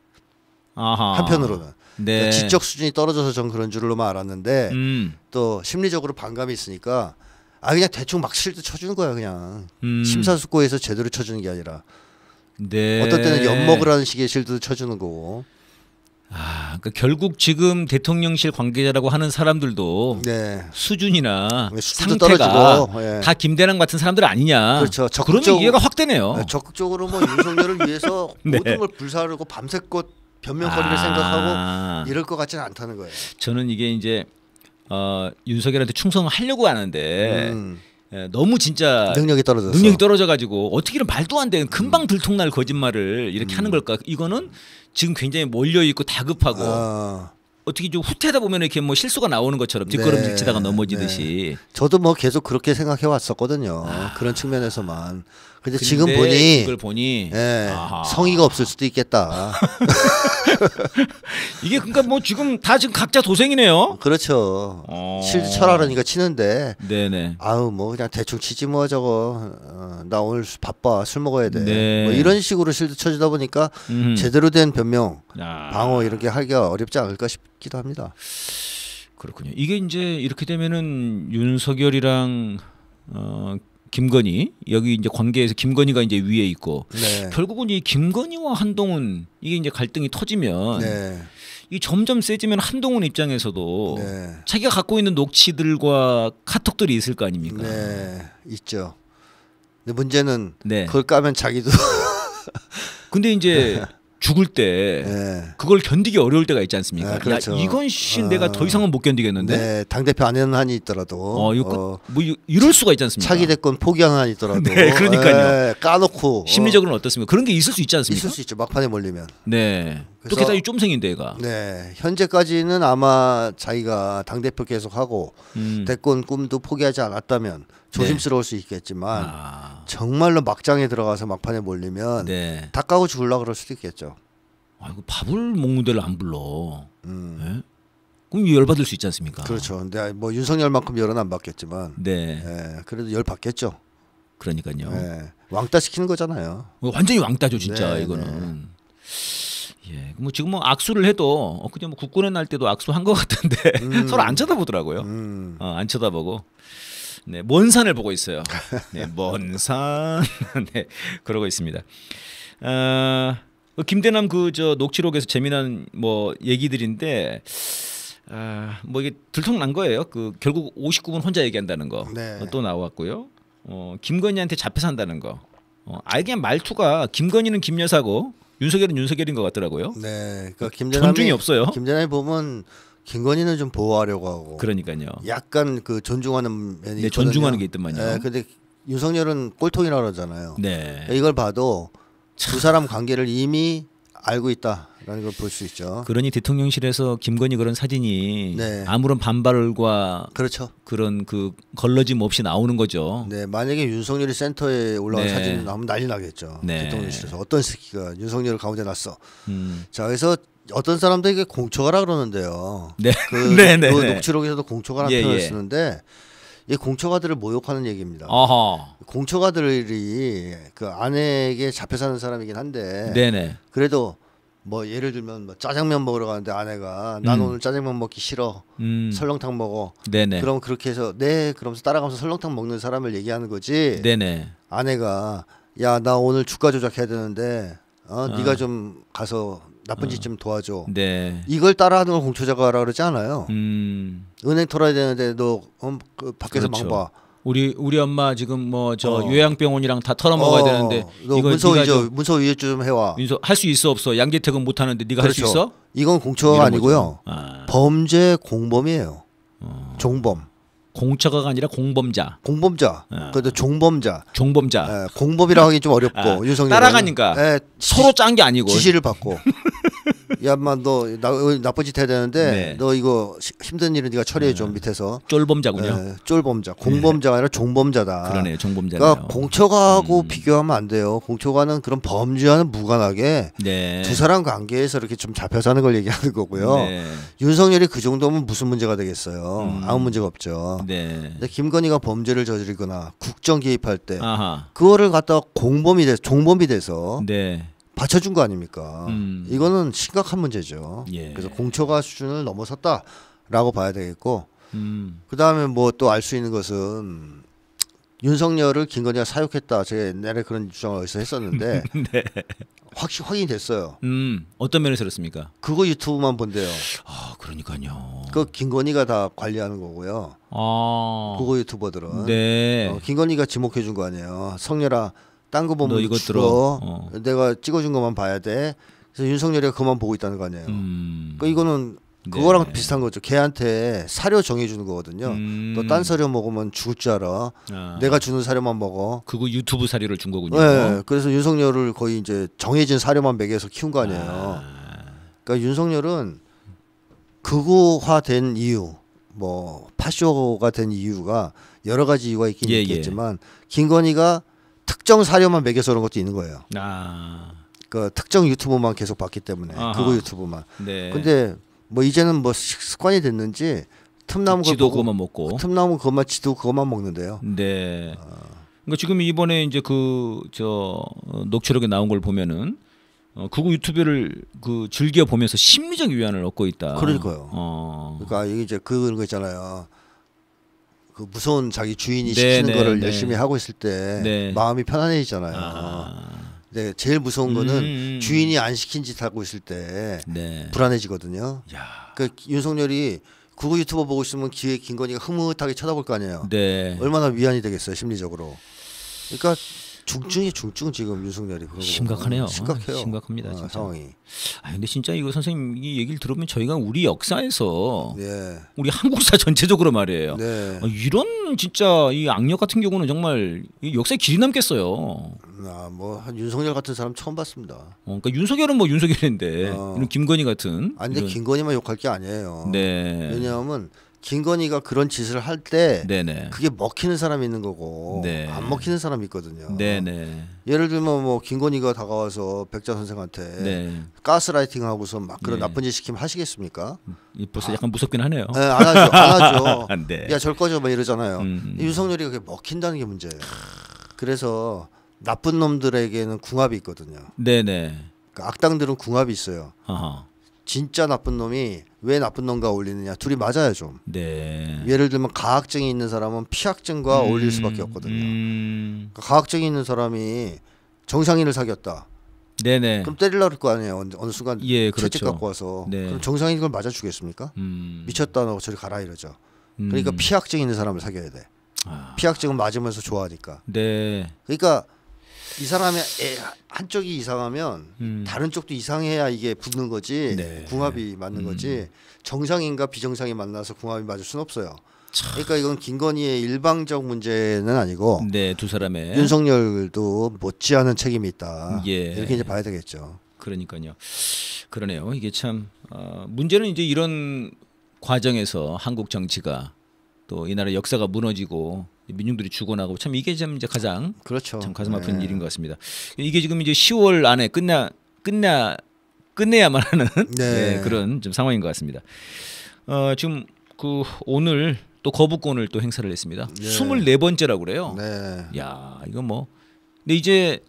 아하. 한편으로는 네. 그러니까 지적 수준이 떨어져서 전 그런 줄로만 알았는데 음. 또 심리적으로 반감이 있으니까 아 그냥 대충 막 실드 쳐주는 거야 그냥 음. 심사숙고해서 제대로 쳐주는 게 아니라 네. 어떤 때는 엿먹으라는 식의 실드 쳐주는 거고 아, 그러니까 결국 지금 대통령실 관계자라고 하는 사람들도 네. 수준이나 네, 상태가 예. 다 김대남 같은 사람들 아니냐. 그렇죠. 적극적, 그러면 이해가 확 되네요. 네, 적극적으로 뭐 윤석열을 위해서 네. 모든 걸 불사르고 밤새껏 변명거리를 아~ 생각하고 이럴 것 같지는 않다는 거예요. 저는 이게 이제 어, 윤석열한테 충성하려고 하는데 음. 예, 너무 진짜 능력이 떨어져서 능력이 떨어져 가지고 어떻게든 말도 안 되는 금방 들통날 거짓말을 이렇게 음. 하는 걸까? 이거는 지금 굉장히 몰려 있고 다급하고 어. 어떻게 좀 후퇴하다 보면 이렇게 뭐 실수가 나오는 것처럼 네. 뒷걸음질 치다가 넘어지듯이. 네. 저도 뭐 계속 그렇게 생각해 왔었거든요. 아. 그런 측면에서만 근데, 지금 보니 그걸 보니 예, 성의가 없을 수도 있겠다. 이게 그러니까 뭐 지금 다 지금 각자 도생이네요. 그렇죠. 어... 실드 철하라니까 치는데. 네네. 아우 뭐 그냥 대충 치지 뭐 저거 어, 나 오늘 바빠 술 먹어야 돼. 네. 뭐 이런 식으로 실드 쳐지다 보니까 음. 제대로 된 변명, 아... 방어 이렇게 하기가 어렵지 않을까 싶기도 합니다. 그렇군요. 이게 이제 이렇게 되면은 윤석열이랑 어, 김건희 여기 이제 관계에서 김건희가 이제 위에 있고 네. 결국은 이 김건희와 한동훈 이게 이제 갈등이 터지면 네. 이 점점 세지면 한동훈 입장에서도 네. 자기가 갖고 있는 녹취들과 카톡들이 있을 거 아닙니까? 네, 있죠. 근데 문제는 네. 그걸 까면 자기도 근데 이제 네. 죽을 때 네. 그걸 견디기 어려울 때가 있지 않습니까? 네, 그렇죠. 야, 이건 씨 어... 내가 더 이상은 못 견디겠는데. 네, 당 대표 안 되는 한이 있더라도. 어, 이거 어... 뭐 이럴 수가 있지 않습니까? 차기 대권 포기한 한이 있더라도. 네, 그러니까요. 네, 까놓고. 어. 심리적으로는 어떻습니까? 그런 게 있을 수 있지 않습니까? 있을 수 있죠. 막판에 몰리면. 네. 또 계산이 좀생긴데 얘가. 네. 현재까지는 아마 자기가 당 대표 계속하고 음. 대권 꿈도 포기하지 않았다면 조심스러울 네. 수 있겠지만 네. 아. 정말로 막장에 들어가서 막판에 몰리면 네. 다 까고 죽을라 그럴 수도 있겠죠. 아 이거 밥을 먹는 데를 안 불러. 음. 네? 그럼 열받을 수 있지 않습니까? 그렇죠. 근데 뭐 윤석열만큼 열은 안 받겠지만 네. 예, 그래도 열 받겠죠. 그러니까요. 예, 왕따 시키는 거잖아요. 어, 완전히 왕따죠, 진짜 이거는. 예, 뭐 지금 뭐 악수를 해도 어, 그냥 뭐 국군의 날 때도 악수한 것 같은데 음. 서로 안 쳐다보더라고요. 음. 어, 안 쳐다보고. 네, 먼 산을 보고 있어요. 네, 먼 산. 네, 그러고 있습니다. 어, 김대남 그 저 녹취록에서 재미난 뭐 얘기들인데 아, 뭐 이게 들통난 거예요. 그 결국 59분 혼자 얘기한다는 거또 네. 어, 나왔고요. 어, 김건희한테 잡혀 산다는 거. 어, 아 그냥 말투가 김건희는 김여사고 윤석열은 윤석열인 것 같더라고요. 네, 그러니까 김전함이 존중이 없어요. 김전함이 보면 김건희는 좀 보호하려고 하고 그러니까요. 약간 그 존중하는 면이 네, 있거든요. 존중하는 게 있단 말요 네, 근데 윤석열은 꼴통이라 그러잖아요. 네. 이걸 봐도 두 사람 관계를 이미 알고 있다라는 걸 볼 수 있죠. 그러니 대통령실에서 김건희 그런 사진이 네. 아무런 반발과 그렇죠. 그런 그 걸러짐 없이 나오는 거죠. 네, 만약에 윤석열이 센터에 올라온 네. 사진 나오면 난리 나겠죠. 네. 대통령실에서 어떤 새끼가 윤석열을 가운데 놨어. 음. 자, 그래서 어떤 사람들에게 공초가라 그러는데요. 네, 그, 네, 네, 그 네. 녹취록에서도 공초가라는 예, 표현을 예. 쓰는데 이 공처가들을 모욕하는 얘기입니다. 어허. 공처가들이 그 아내에게 잡혀 사는 사람이긴 한데 네네. 그래도 뭐 예를 들면 뭐 짜장면 먹으러 가는데 아내가 난 음. 오늘 짜장면 먹기 싫어 음. 설렁탕 먹어 네네. 그럼 그렇게 해서 네 그러면서 따라가면서 설렁탕 먹는 사람을 얘기하는 거지 네네. 아내가 야 나 오늘 주가 조작해야 되는데 어, 어. 네가 좀 가서 나쁜 어. 짓좀 도와줘. 네. 이걸 따라하는 걸 공초자가라 그러지 않아요. 음. 은행 털어야 되는데 너 어, 그 밖에서 그렇죠. 망봐. 우리 우리 엄마 지금 뭐저 어. 요양병원이랑 다 털어먹어야 어. 되는데 이거 문서 위조 문서 위조 좀 해와. 문서 할수 있어 없어 양재택은 못 하는데 네가 그렇죠. 할수 있어? 이건 공처가 아니고요. 아. 범죄 공범이에요. 어. 종범. 공처가 아니라 공범자. 공범자. 어. 아. 그래도 종범자. 종범자. 에, 예, 공범이라고 하기 좀 어렵고 아, 윤석 따라가니까 에, 예, 서로 짠 게 아니고 지시를 받고 야마 너 나, 나쁜 짓 해야 되는데 네. 너 이거 시, 힘든 일은 네가 처리해 줘 네. 밑에서 쫄범자군요. 네, 쫄범자, 공범자가 아니라 종범자다. 그러네, 종범자. 그러니까 공처가하고 음. 비교하면 안 돼요. 공처가는 그런 범죄와는 무관하게 네. 두 사람 관계에서 이렇게 좀잡혀사는걸 얘기하는 거고요. 네. 윤석열이 그 정도면 무슨 문제가 되겠어요. 음. 아무 문제가 없죠. 네. 근데 김건희가 범죄를 저지르거나 국정 개입할 때 아하. 그거를 갖다가 공범이 돼, 서 종범이 돼서. 받쳐준 거 아닙니까? 음. 이거는 심각한 문제죠. 예. 그래서 공처가 수준을 넘어섰다라고 봐야 되겠고, 음. 그 다음에 뭐 또 알 수 있는 것은 윤석열을 김건희가 사육했다. 제가 옛날에 그런 주장을 어디서 했었는데 네. 확실 히 확인이 됐어요. 음, 어떤 면에서 그렇습니까? 그거 유튜브만 본대요. 아, 그러니까요. 그 김건희가 다 관리하는 거고요. 아, 그거 유튜버들은. 네. 어, 김건희가 지목해 준거 아니에요. 성렬아 딴거 보면 이거 줄어. 어. 내가 찍어준 것만 봐야 돼. 그래서 윤석열이가 그만 보고 있다는 거 아니에요. 음. 그러니까 이거는 네. 그거랑 네. 비슷한 거죠. 걔한테 사료 정해주는 거거든요. 음. 너딴 사료 먹으면 죽을 줄 알아. 아. 내가 주는 사료만 먹어. 그거 유튜브 사료를 준 거군요. 네. 그래서 윤석열을 거의 이제 정해진 사료만 먹여서 키운 거 아니에요. 아. 그러니까 윤석열은 극우화된 이유, 뭐 파쇼가 된 이유가 여러 가지 이유가 있긴 예, 예. 있겠지만 예. 김건희가 특정 사료만 매겨서 그런 것도 있는 거예요. 아. 그 특정 유튜브만 계속 봤기 때문에 아하. 그거 유튜브만. 네. 근데 뭐 이제는 뭐 습관이 됐는지 틈나무 그 지도 그것만 먹고 틈나무 그것만 지도 그것만 먹는데요. 네. 어. 그러니까 지금 이번에 이제 그 저 녹취록에 나온 걸 보면은 어, 구구 유튜브를 그 즐겨 보면서 심리적 위안을 얻고 있다. 그러니까요. 어. 그러니까 이게 이제 그거 있잖아요. 그 무서운 자기 주인이 네, 시키는 네, 거를 네. 열심히 하고 있을 때 네. 마음이 편안해지잖아요. 아. 네, 제일 무서운 거는 음, 음, 음. 주인이 안 시킨 짓 하고 있을 때 네. 불안해지거든요. 야. 그 윤석열이 구글 유튜버 보고 있으면 기회 김건희가 흐뭇하게 쳐다볼 거 아니에요. 네. 얼마나 위안이 되겠어요 심리적으로. 그러니까 중증이 중증 지금 윤석열이 그런 심각하네요. 심각해요. 심각합니다. 어, 상황이. 아 근데 진짜 이거 선생님 이 얘기를 들어보면 저희가 우리 역사에서 네. 우리 한국사 전체적으로 말이에요. 네. 아, 이런 진짜 이 악력 같은 경우는 정말 역사에 길이 남겠어요. 아뭐 윤석열 같은 사람 처음 봤습니다. 어, 그러니까 윤석열은 뭐 윤석열인데 어. 이런 김건희 같은. 아니 근데 김건희만 욕할 게 아니에요. 네. 왜냐하면 김건희가 그런 짓을 할 때 그게 먹히는 사람이 있는 거고 네. 안 먹히는 사람이 있거든요. 네네. 예를 들면 뭐 김건희가 다가와서 백자 선생한테 네. 가스라이팅 하고서 막 그런 네. 나쁜 짓 시키면 하시겠습니까? 음, 벌써 아, 약간 무섭긴 하네요. 아, 네, 안 하죠. 안 하죠. 야, 절 꺼져 막 이러잖아요. 음, 음. 윤석열이 그게 먹힌다는 게 문제예요. 그래서 나쁜 놈들에게는 궁합이 있거든요. 네네. 그러니까 악당들은 궁합이 있어요. 아하. 진짜 나쁜 놈이 왜 나쁜 놈과 어울리느냐 둘이 맞아야 좀. 네. 예를 들면 가학증이 있는 사람은 피학증과 음, 어울릴 수밖에 없거든요. 음. 그러니까 가학증이 있는 사람이 정상인을 사귀었다. 네네. 그럼 때릴라 그럴 거 아니에요. 어느, 어느 순간 예, 그렇죠. 채찍 갖고 와서 네. 그럼 정상인 이걸 맞아 주겠습니까? 음. 미쳤다 너 저리 가라 이러죠. 음. 그러니까 피학증 있는 사람을 사귀어야 돼. 아. 피학증은 맞으면서 좋아하니까. 네. 그러니까 이 사람의 한쪽이 이상하면 음. 다른 쪽도 이상해야 이게 붙는 거지 네. 궁합이 맞는 음. 거지 정상인과 비정상이 만나서 궁합이 맞을 수는 없어요. 참. 그러니까 이건 김건희의 일방적 문제는 아니고 네, 두 사람의 윤석열도 못지않은 책임이 있다. 예. 이렇게 이제 봐야 되겠죠. 그러니까요. 그러네요. 이게 참 어, 문제는 이제 이런 과정에서 한국 정치가 또이 나라 역사가 무너지고 민중들이 죽어나고 참 이게 참 이제 가장 그렇죠. 참 가슴 아픈 네. 일인 것 같습니다. 이게 지금 이제 10월 안에 끝나 끝나 끝내야만 하는 네. 네, 그런 좀 상황인 것 같습니다. 어, 지금 그 오늘 또 거부권을 또 행사를 했습니다. 네. 24번째라고 그래요. 네. 야 이거 뭐 근데 이제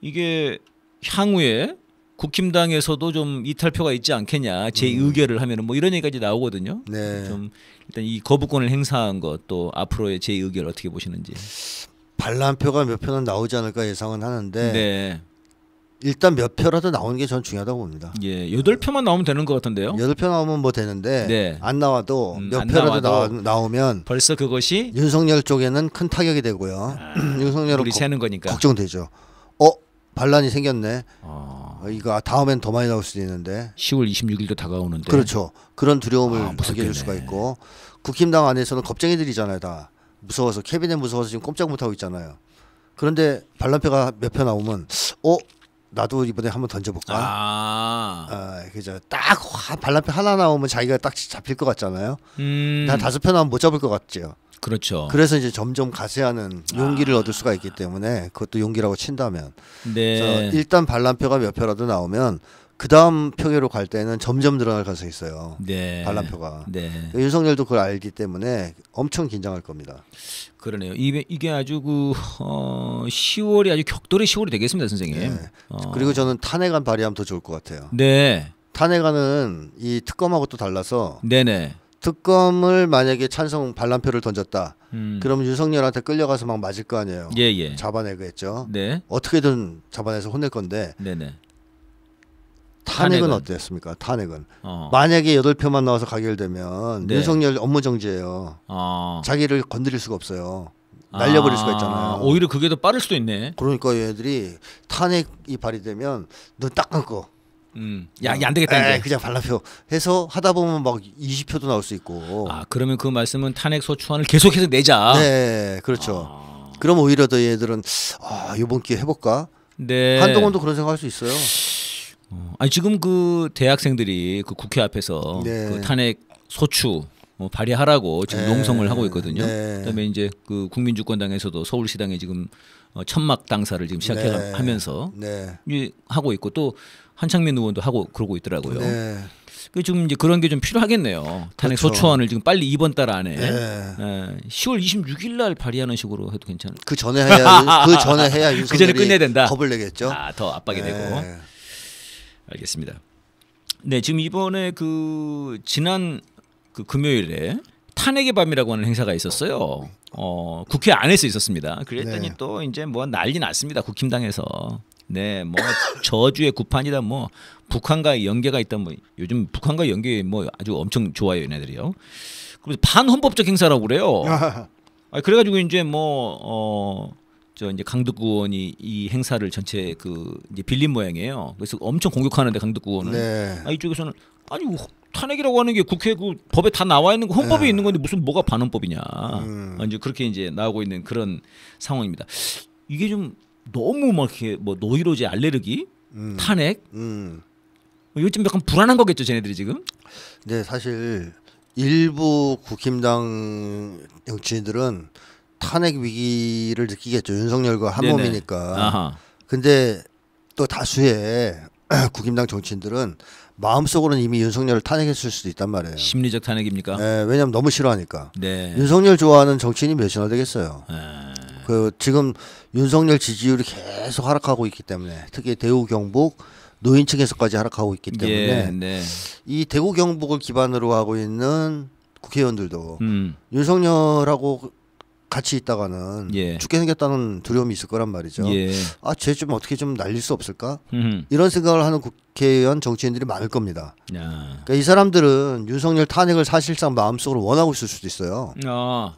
이게 향후에 국힘당에서도 좀 이탈표가 있지 않겠냐 제 음. 의결을 하면은 뭐 이런 얘기까지 나오거든요. 네. 좀 일단 이 거부권을 행사한 것 또 앞으로의 제 의결 어떻게 보시는지. 반란표가 몇 표는 나오지 않을까 예상은 하는데 네. 일단 몇 표라도 나오는 게 전 중요하다고 봅니다. 예, 여덟 표만 나오면 되는 것 같은데요. 여덟 표 나오면 뭐 되는데 네. 안 나와도 음, 몇 음, 표라도 나와도 나오, 면 벌써 그것이 윤석열 쪽에는 큰 타격이 되고요. 아, 윤석열 우리 거, 세는 거니까 걱정되죠. 어 반란이 생겼네. 어. 어, 이거 다음엔 더 많이 나올 수도 있는데 10월 26일도 다가오는데 그렇죠 그런 두려움을 아, 느껴질 수가 있고 국힘당 안에서는 겁쟁이들이잖아요 다 무서워서 캐비넷 무서워서 지금 꼼짝 못하고 있잖아요 그런데 반란표가 몇 표 나오면 어 나도 이번에 한번 던져볼까 아, 아 그죠 딱 반란표 하나 나오면 자기가 딱 잡힐 것 같잖아요 음. 한 다섯 표 나오면 못 잡을 것 같죠 그렇죠. 그래서 이제 점점 가세하는 용기를 아. 얻을 수가 있기 때문에 그것도 용기라고 친다면 네. 일단 반란표가 몇 표라도 나오면 그 다음 평회로 갈 때는 점점 늘어날 가능성이 있어요. 네. 반란표가. 네. 그러니까 윤석열도 그걸 알기 때문에 엄청 긴장할 겁니다. 그러네요. 이게, 이게 아주 그 어, 10월이 아주 격돌의 10월이 되겠습니다, 선생님. 네. 어. 그리고 저는 탄핵안 발의하면 더 좋을 것 같아요. 네. 탄핵안은 이 특검하고 또 달라서 네네. 특검을 만약에 찬성 반란표를 던졌다. 음. 그면 윤석열한테 끌려가서 막 맞을 거 아니에요. 예, 예. 잡아내겠죠. 네. 어떻게든 잡아내서 혼낼 건데. 네네. 네. 탄핵은, 탄핵은 어땠습니까? 탄핵은 어. 만약에 여덟 표만 나와서 가결되면 네. 윤석열 업무 정지예요. 어. 아. 자기를 건드릴 수가 없어요. 아. 날려버릴 아, 수가 있잖아요. 오히려 그게 더 빠를 수도 있네. 그러니까 얘들이 탄핵이 발의되면 눈딱 감고 음. 야, 야, 안 되겠다. 에이, 그냥 반라표 해서 하다 보면 막 20표도 나올 수 있고. 아, 그러면 그 말씀은 탄핵 소추안을 계속해서 내자. 네, 그렇죠. 아. 그럼 오히려 더 얘들은 아, 요번 기회 해볼까? 네. 한동훈도 그런 생각할 수 있어요. 어, 아니 지금 그 대학생들이 그 국회 앞에서 네. 그 탄핵 소추 어, 발의하라고 지금 네. 농성을 하고 있거든요. 네. 그다음에 이제 그 국민주권당에서도 서울시당에 지금 어, 천막 당사를 지금 시작하면서 네. 네. 하고 있고 또 한창민 의원도 하고 그러고 있더라고요. 네. 그 지금 이제 그런 게 좀 필요하겠네요. 탄핵 그렇죠. 소추안을 지금 빨리 이번 달 안에 네. 네. 10월 26일 날 발의하는 식으로 해도 괜찮을. 그 전에 해야 그 전에 해야 그 전에 끝내야 된다. 겁을 내겠죠. 아, 더 압박이 네. 되고. 알겠습니다. 네, 지금 이번에 그 지난 그 금요일에 탄핵의 밤이라고 하는 행사가 있었어요. 어, 국회 안에서 있었습니다. 그랬더니 네. 또 이제 뭐 난리 났습니다. 국힘당에서 네, 뭐 저주의 구판이다 뭐 북한과의 연계가 있다 뭐 요즘 북한과 연계 뭐 아주 엄청 좋아요 얘네들이요. 그래서 반헌법적 행사라고 그래요. 아 그래가지고 이제 뭐 어. 저 이제 강덕구 의원이 이 행사를 전체 그 이제 빌린 모양이에요. 그래서 엄청 공격하는데 강덕구 의원은 네. 아, 이쪽에서는 아니 탄핵이라고 하는 게 국회 그 법에 다 나와 있는 거 헌법에 네. 있는 건데 무슨 뭐가 반헌법이냐 음. 아, 이제 그렇게 이제 나오고 있는 그런 상황입니다. 이게 좀 너무 막이게뭐 노이로제 알레르기, 음. 탄핵. 음. 요즘 뭐 약간 불안한 거겠죠, 쟤네들이 지금? 네, 사실 일부 국힘당 정치인들은 탄핵 위기를 느끼겠죠. 윤석열과 한 네네. 몸이니까. 아하. 근데 또 다수의 국힘당 정치인들은 마음속으로는 이미 윤석열을 탄핵했을 수도 있단 말이에요. 심리적 탄핵입니까? 네, 왜냐하면 너무 싫어하니까. 네. 윤석열 좋아하는 정치인이 몇이나 되겠어요. 네. 그 지금 윤석열 지지율이 계속 하락하고 있기 때문에 특히 대구 경북 노인 층에서까지 하락하고 있기 예, 때문에 예, 네. 이 대구 경북을 기반으로 하고 있는 국회의원들도 음. 윤석열하고 같이 있다가는 예. 죽게 생겼다는 두려움이 있을 거란 말이죠. 예. 아, 쟤 좀 어떻게 좀 날릴 수 없을까? 음. 이런 생각을 하는 국회의원 정치인들이 많을 겁니다. 그러니까 이 사람들은 윤석열 탄핵을 사실상 마음속으로 원하고 있을 수도 있어요. 아.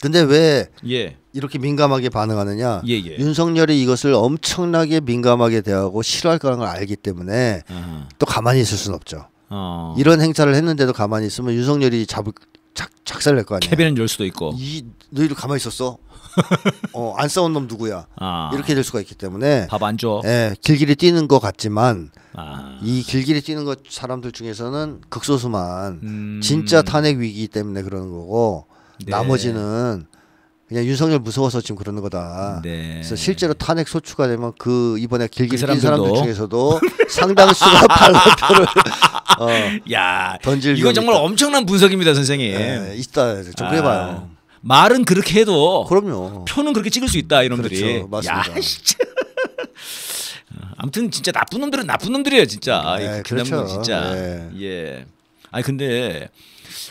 근데 왜 예. 이렇게 민감하게 반응하느냐? 예예. 예. 윤석열이 이것을 엄청나게 민감하게 대하고 싫어할 거라는 걸 알기 때문에 아하. 또 가만히 있을 수는 없죠. 어. 이런 행사를 했는데도 가만히 있으면 윤석열이 잡을 작, 작살낼 거 아니야. 캐비넷 열 수도 있고. 이 너희들 가만히 있었어. 어, 안 싸운 놈 누구야? 아. 이렇게 될 수가 있기 때문에 밥 안 줘. 예, 길길이 뛰는 것 같지만 아. 이 길길이 뛰는 것 사람들 중에서는 극소수만 음. 진짜 탄핵 위기 때문에 그러는 거고 네. 나머지는 그냥 윤석열 무서워서 지금 그러는 거다. 네. 그래서 실제로 탄핵 소추가 되면 그 이번에 길게 그뛴 사람들 중에서도 상당수가 발표를 어, 야 던질 이건 정말 있다. 엄청난 분석입니다, 선생님. 네, 있다. 좀 아. 해봐요. 말은 그렇게 해도 그럼요. 표는 그렇게 찍을 수 있다 이놈들이. 그렇죠, 맞습니다. 야, 진짜. 아무튼 진짜 나쁜 놈들은 나쁜 놈들이에요, 진짜. 네, 그 그렇죠. 진짜. 네. 예. 아니 근데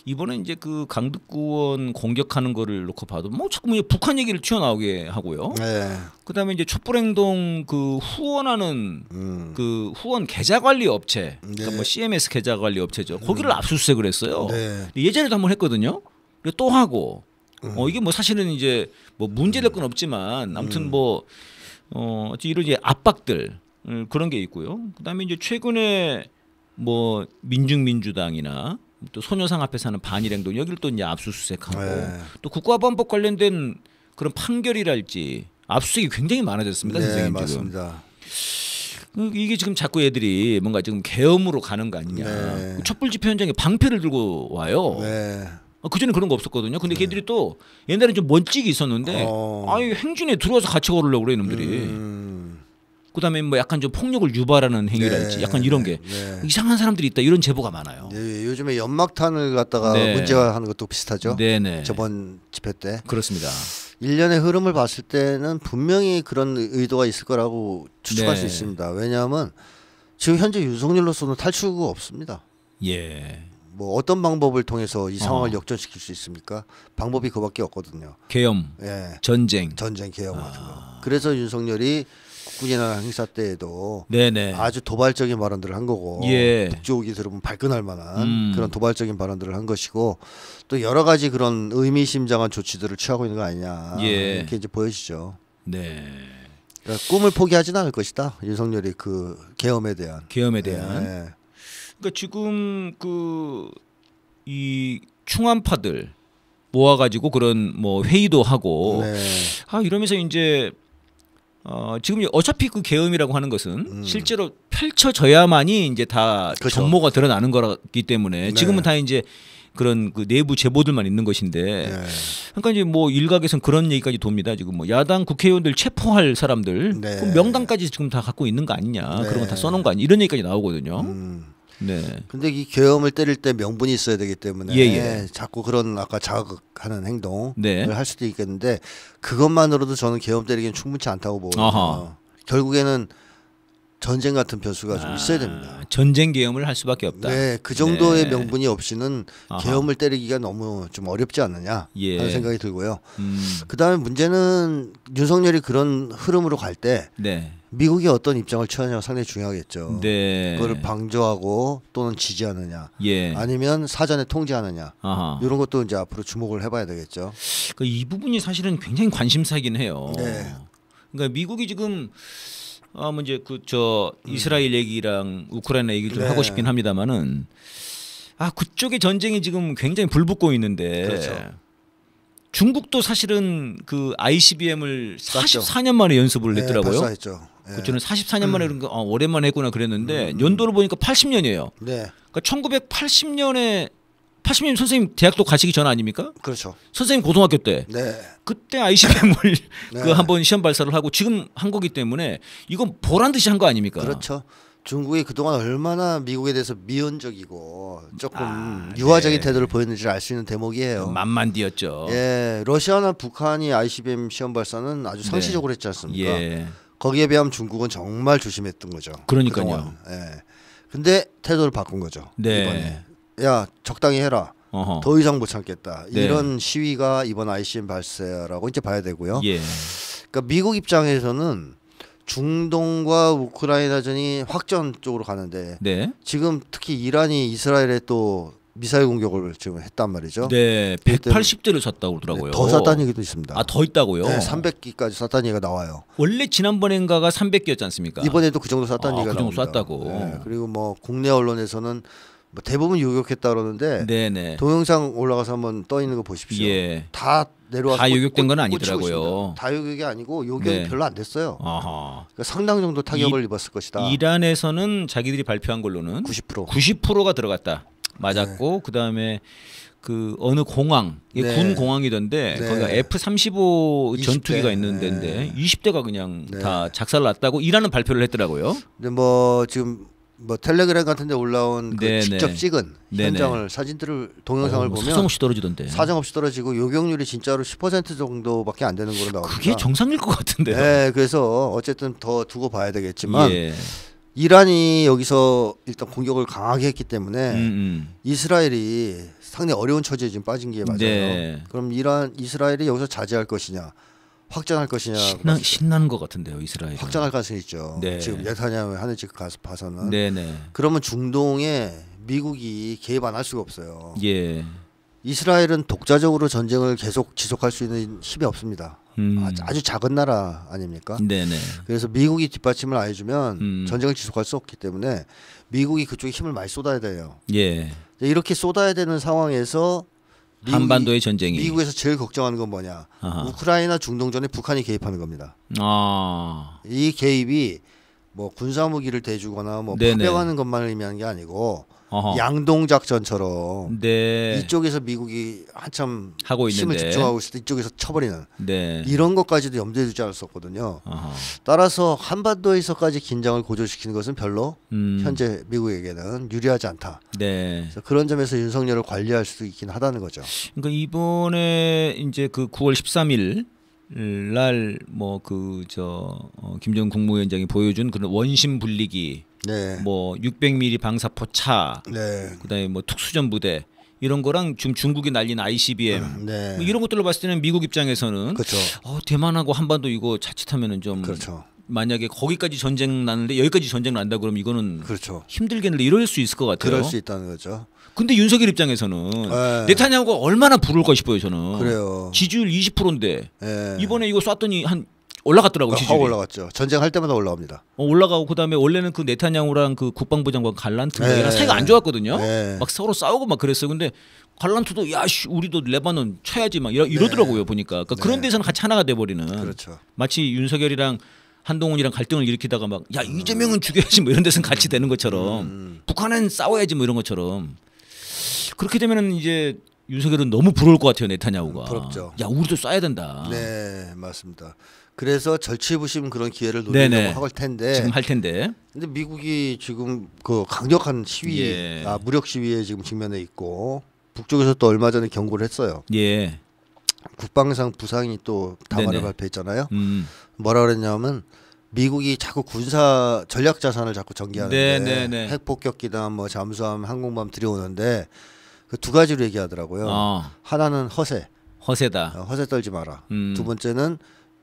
이번에 이제 그 강득구원 공격하는 거를 놓고 봐도 뭐 자꾸 이제 북한 얘기를 튀어나오게 하고요. 네. 그다음에 이제 촛불행동 그 후원하는 음. 그 후원 계좌 관리 업체, 그러니까 네. 그러니까 뭐 CMS 계좌 관리 업체죠. 음. 거기를 압수수색을 했어요. 네. 예전에도 한번 했거든요. 또 하고. 음. 어 이게 뭐 사실은 이제 뭐 문제될 건 없지만 아무튼 음. 뭐어 이런 이제 압박들 음, 그런 게 있고요. 그다음에 이제 최근에 뭐 민중민주당이나 또 소녀상 앞에 사는 반일행동 여기를 또 이제 압수수색하고 네. 또 국가보안법 관련된 그런 판결이랄지 압수수색이 굉장히 많아졌습니다. 네, 선생님 맞습니다. 지금. 그 이게 지금 자꾸 애들이 뭔가 지금 계엄으로 가는 거 아니냐. 네. 그 촛불 집회 현장에 방패를 들고 와요. 네. 아, 그전에 그런 거 없었거든요. 근데 네. 걔들이 또 옛날에 좀 멋지게 있었는데 어. 아유 행진에 들어와서 같이 걸으려고 그래 놈들이 음. 그다음에 뭐 약간 좀 폭력을 유발하는 행위랄지 네, 약간 이런 네, 게 네. 이상한 사람들이 있다 이런 제보가 많아요. 네, 요즘에 연막탄을 갖다가 네. 문제화하는 것도 비슷하죠. 네네. 네. 저번 집회 때. 그렇습니다. 일련의 흐름을 봤을 때는 분명히 그런 의도가 있을 거라고 추측할 수 네. 있습니다. 왜냐하면 지금 현재 윤석열로서는 탈출구가 없습니다. 예. 뭐 어떤 방법을 통해서 이 상황을 어. 역전시킬 수 있습니까? 방법이 그밖에 없거든요. 계엄, 예. 전쟁, 전쟁 계엄 같은 아. 거. 그래서 윤석열이 국군이나 행사 때에도 네네. 아주 도발적인 발언들을 한 거고 예. 북쪽이 들으면 발끈할 만한 음. 그런 도발적인 발언들을 한 것이고 또 여러 가지 그런 의미심장한 조치들을 취하고 있는 거 아니냐 예. 이렇게 이제 보여지죠. 네. 그러니까 꿈을 포기하진 않을 것이다. 윤석열이 그 계엄에 대한 계엄에 네. 대한. 네. 그러니까 지금 그 이 충한파들 모아가지고 그런 뭐 회의도 하고 네. 아 이러면서 이제 어, 지금 어차피 그 계엄이라고 하는 것은 음. 실제로 펼쳐져야만이 이제 다 그렇죠. 전모가 드러나는 거기 때문에 네. 지금은 다 이제 그런 그 내부 제보들만 있는 것인데 네. 그러니까 이제 뭐 일각에선 그런 얘기까지 돕니다. 지금 뭐 야당 국회의원들 체포할 사람들 네. 명단까지 지금 다 갖고 있는 거 아니냐 그런 거다 네. 써놓은 거 아니냐 이런 얘기까지 나오거든요. 음. 네. 근데 이 계엄을 때릴 때 명분이 있어야 되기 때문에 예예. 예. 자꾸 그런 아까 자극하는 행동을 네. 할 수도 있겠는데 그것만으로도 저는 계엄 때리기는 충분치 않다고 보거든요. 아하. 결국에는 전쟁 같은 변수가 아, 좀 있어야 됩니다. 전쟁 계엄을 할 수밖에 없다. 네, 그 정도의 네. 명분이 없이는 계엄을 때리기가 너무 좀 어렵지 않느냐 예. 하는 생각이 들고요. 음. 그다음에 문제는 윤석열이 그런 흐름으로 갈때 네. 미국이 어떤 입장을 취하느냐 상당히 중요하겠죠. 네. 그걸 방조하고 또는 지지하느냐, 예. 아니면 사전에 통제하느냐 아하. 이런 것도 이제 앞으로 주목을 해봐야 되겠죠. 그이 그러니까 부분이 사실은 굉장히 관심사이긴 해요. 네. 그러니까 미국이 지금 아, 뭐 이제 그저 이스라엘 얘기랑 우크라이나 얘기 좀 네. 하고 싶긴 합니다만은 아 그쪽의 전쟁이 지금 굉장히 불붙고 있는데 그렇죠. 중국도 사실은 그 ICBM을 맞죠. 44년 만에 연습을 네, 했더라고요. 발 네. 그 저는 44년 만에 그러니까 아, 오랜만에 했구나 그랬는데 음. 음. 연도를 보니까 80년이에요. 네. 그러니까 1980년에 80년 선생님 대학도 가시기 전 아닙니까? 그렇죠. 선생님 고등학교 때. 네. 그때 ICBM을 네. 네. 그 한번 시험 발사를 하고 지금 한 거기 때문에 이건 보란 듯이 한 거 아닙니까? 그렇죠. 중국이 그동안 얼마나 미국에 대해서 미온적이고 조금 아, 네. 유화적인 네. 태도를 보였는지를 알 수 있는 대목이에요. 만만디였죠. 예, 러시아나 북한이 ICBM 시험 발사는 아주 네. 상시적으로 네. 했지 않습니까? 예. 거기에 비하면 중국은 정말 조심했던 거죠. 그러니까요. 그동안. 예. 근데 태도를 바꾼 거죠. 네. 이번에. 야 적당히 해라. 어허. 더 이상 못 참겠다. 네. 이런 시위가 이번 ICM 발사라고 이제 봐야 되고요. 예. 그러니까 미국 입장에서는 중동과 우크라이나전이 확전 쪽으로 가는데 네. 지금 특히 이란이 이스라엘에 또 미사일 공격을 지금 했단 말이죠. 네, 180대를 샀다고 그러더라고요. 네, 더샀다는 얘기도 있습니다. 아, 더 있다고요? 네, 300기까지 샀다는 얘기가 나와요. 원래 지난번엔가가 300기였지 않습니까? 이번에도 그 정도 샀다는 아, 얘기가 그 정도 나옵니다. 쐈다고. 네, 그리고 뭐 국내 언론에서는 뭐 대부분 유격했다 그러는데 네네. 동영상 올라가서 한번 떠 있는 거 보십시오. 예. 다 내려와서 다 요격된 건 아니더라고요. 다 요격이 아니고 요격이 네. 별로 안 됐어요. 그러니까 상당 정도 타격을 이, 입었을 것이다. 이란에서는 자기들이 발표한 걸로는 90% 90%가 들어갔다. 네. 맞았고 네. 그다음에 그 어느 공항 네. 군 공항이던데 네. 거기가 F-35 전투기가 20대. 있는 데인데 20대가 그냥 네. 다 작살났다고 이라는 발표를 했더라고요. 근데 뭐 지금 뭐 텔레그램 같은데 올라온 그 네, 직접 네. 찍은 네, 현장을 네네. 사진들을 동영상을 어, 보면 사정 없이 떨어지던데 사정 없이 떨어지고 요격률이 진짜로 10% 정도밖에 안 되는 걸로 나오니까 그게 정상일 것 같은데. 네, 그래서 어쨌든 더 두고 봐야 되겠지만 예. 이란이 여기서 일단 공격을 강하게 했기 때문에 음음. 음. 이스라엘이 상당히 어려운 처지에 지금 빠진 게 맞아요. 네. 그럼 이란 이스라엘이 여기서 자제할 것이냐? 확장할 것이냐 신나, 신나는 것 같은데요 이스라엘 확장할 가능성이 있죠 네. 지금 예타냐후 하늘지 가서 봐서는 네네. 네. 그러면 중동에 미국이 개입 안 할 수가 없어요 예. 이스라엘은 독자적으로 전쟁을 계속 지속할 수 있는 힘이 없습니다 음. 아, 아주 작은 나라 아닙니까 네네. 네. 그래서 미국이 뒷받침을 안 해주면 음. 전쟁을 지속할 수 없기 때문에 미국이 그쪽에 힘을 많이 쏟아야 돼요 예. 이렇게 쏟아야 되는 상황에서 미국이, 한반도의 전쟁이 미국에서 제일 걱정하는 건 뭐냐? 아하. 우크라이나 중동전에 북한이 개입하는 겁니다. 아. 이 개입이 뭐 군사무기를 대주거나 뭐폭네하는 것만 을 의미하는 게 아니고 어허. 양동 작전처럼 네. 이쪽에서 미국이 한참 하고 힘을 있는데. 집중하고 있을 때 이쪽에서 쳐버리는 네. 이런 것까지도 염두에 두지 않았었거든요. 어허. 따라서 한반도에서까지 긴장을 고조시키는 것은 별로 음. 현재 미국에게는 유리하지 않다. 네. 그래서 그런 점에서 윤석열을 관리할 수도 있긴 하다는 거죠. 그러니까 이번에 이제 그 9월 13일 날 뭐 그저 어, 김정은 국무위원장이 보여준 그런 원심 분리기 네. 뭐 600mm 방사포차, 네. 그다음에 뭐 특수전 부대 이런 거랑 지금 중국이 날린 ICBM 음, 네. 뭐 이런 것들로 봤을 때는 미국 입장에서는 그렇죠. 어, 대만하고 한반도 이거 자칫하면은 좀 그렇죠. 만약에 거기까지 전쟁 났는데 여기까지 전쟁 난다 그러면 이거는 그렇죠. 힘들겠는데 이럴 수 있을 것 같아요. 그럴 수 있다는 거죠. 근데 윤석열 입장에서는 네. 예. 네타냐고 얼마나 부를까 싶어요 저는. 그래요. 지지율 20%인데 네. 예. 이번에 이거 쐈더니 한 올라갔더라고요. 어, 올라갔죠. 전쟁할 때마다 올라갑니다 어, 올라가고 그다음에 원래는 그 네타냐후랑 그 국방부 장관 갈란트 네. 사이가 안 좋았거든요. 네. 막 서로 싸우고 막 그랬어요. 근데 갈란트도 야씨 우리도 레바논 쳐야지 막 이러, 이러더라고요 네. 보니까. 그러니까 그런 네. 데서는 같이 하나가 돼 버리는. 그렇죠. 마치 윤석열이랑 한동훈이랑 갈등을 일으키다가 막야 음. 이재명은 죽여야지 뭐 이런 데서는 같이 되는 것처럼 음, 음. 북한은 싸워야지 뭐 이런 것처럼 그렇게 되면은 이제 윤석열은 너무 부러울 것 같아요 네타냐후가. 부럽죠. 야 우리도 쏴야 된다. 네 맞습니다. 그래서 절치부심 그런 기회를 노리려고 하네할 텐데 지금 할 텐데. 근데 미국이 지금 그 강력한 시위, 예. 아, 무력 시위에 지금 직면해 있고 북쪽에서 또 얼마 전에 경고를 했어요. 예. 국방상 부상이 또 담화를 발표했잖아요. 음. 뭐라 그랬냐면 미국이 자꾸 군사 전략 자산을 자꾸 전개하는데 네네네. 핵폭격 기담, 뭐 잠수함, 항공모함 들여오는데 그 두 가지로 얘기하더라고요. 어. 하나는 허세. 허세다. 어, 허세 떨지 마라. 음. 두 번째는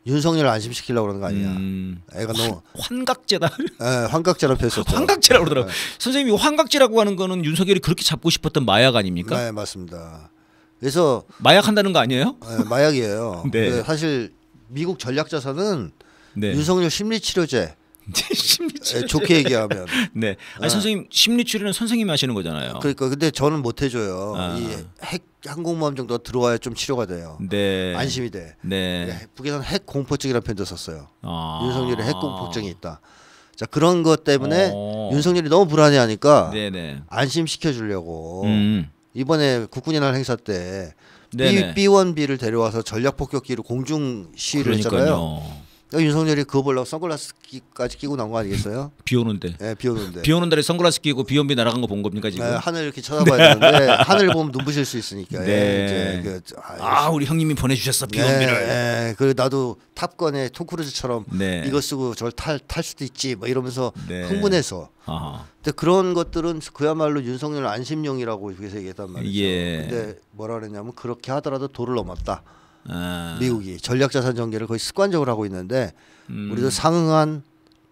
윤석열 을 안심시키려고 그러는 거 아니야. 음. 애가 환, 너무 환각제다. 예, 환각제라고 했었죠 아, 환각제라고 그러더라고. 네. 예. 선생님이 환각제라고 하는 거는 윤석열이 그렇게 잡고 싶었던 마약 아닙니까? 네, 맞습니다. 그래서 마약 한다는 거 아니에요? 예, 네, 마약이에요. 그 네. 사실 미국 전략자산은 네. 윤석열 심리치료제 심리치료 예, 좋게 얘기하면 네 아니 예. 선생님 심리치료는 선생님이 하시는 거잖아요 그러니까 근데 저는 못 해줘요 아. 이핵 항공모함 정도가 들어와야 좀 치료가 돼요 네 안심이 돼 네. 예, 북에서는 핵 공포증이라는 편도 썼어요 아. 윤석열이 핵 공포증이 있다 자 그런 것 때문에 오. 어. 윤석열이 너무 불안해하니까 네네. 안심시켜 주려고 음. 이번에 국군의 날 행사 때 네네. B, B1B를 데려와서 전략폭격기를 공중 시위를 했잖아요. 어, 윤석열이 그거 보려고 선글라스까지 끼고 나온 거 아니겠어요? 비 오는데. 네, 비 오는데. 비 오는 날에 선글라스 끼고 비온비 날아간 거 본 겁니까 지금? 네, 하늘 이렇게 쳐다봐야 되는데 네. 하늘 보면 눈부실 수 있으니까. 예, 네. 예, 그, 아, 아, 우리 형님이 보내주셨어 비온비를. 네, 그 나도 탑건의 톰 크루즈처럼 네. 이거 쓰고 저걸 탈, 탈 수도 있지 뭐 이러면서 네. 흥분해서. 아 근데 그런 것들은 그야말로 윤석열 안심용이라고 그래서 얘기했단 말이죠. 예. 근데 뭐라 그랬냐면 그렇게 하더라도 도를 넘었다. 아. 미국이 전략자산 전개를 거의 습관적으로 하고 있는데 음. 우리도 상응한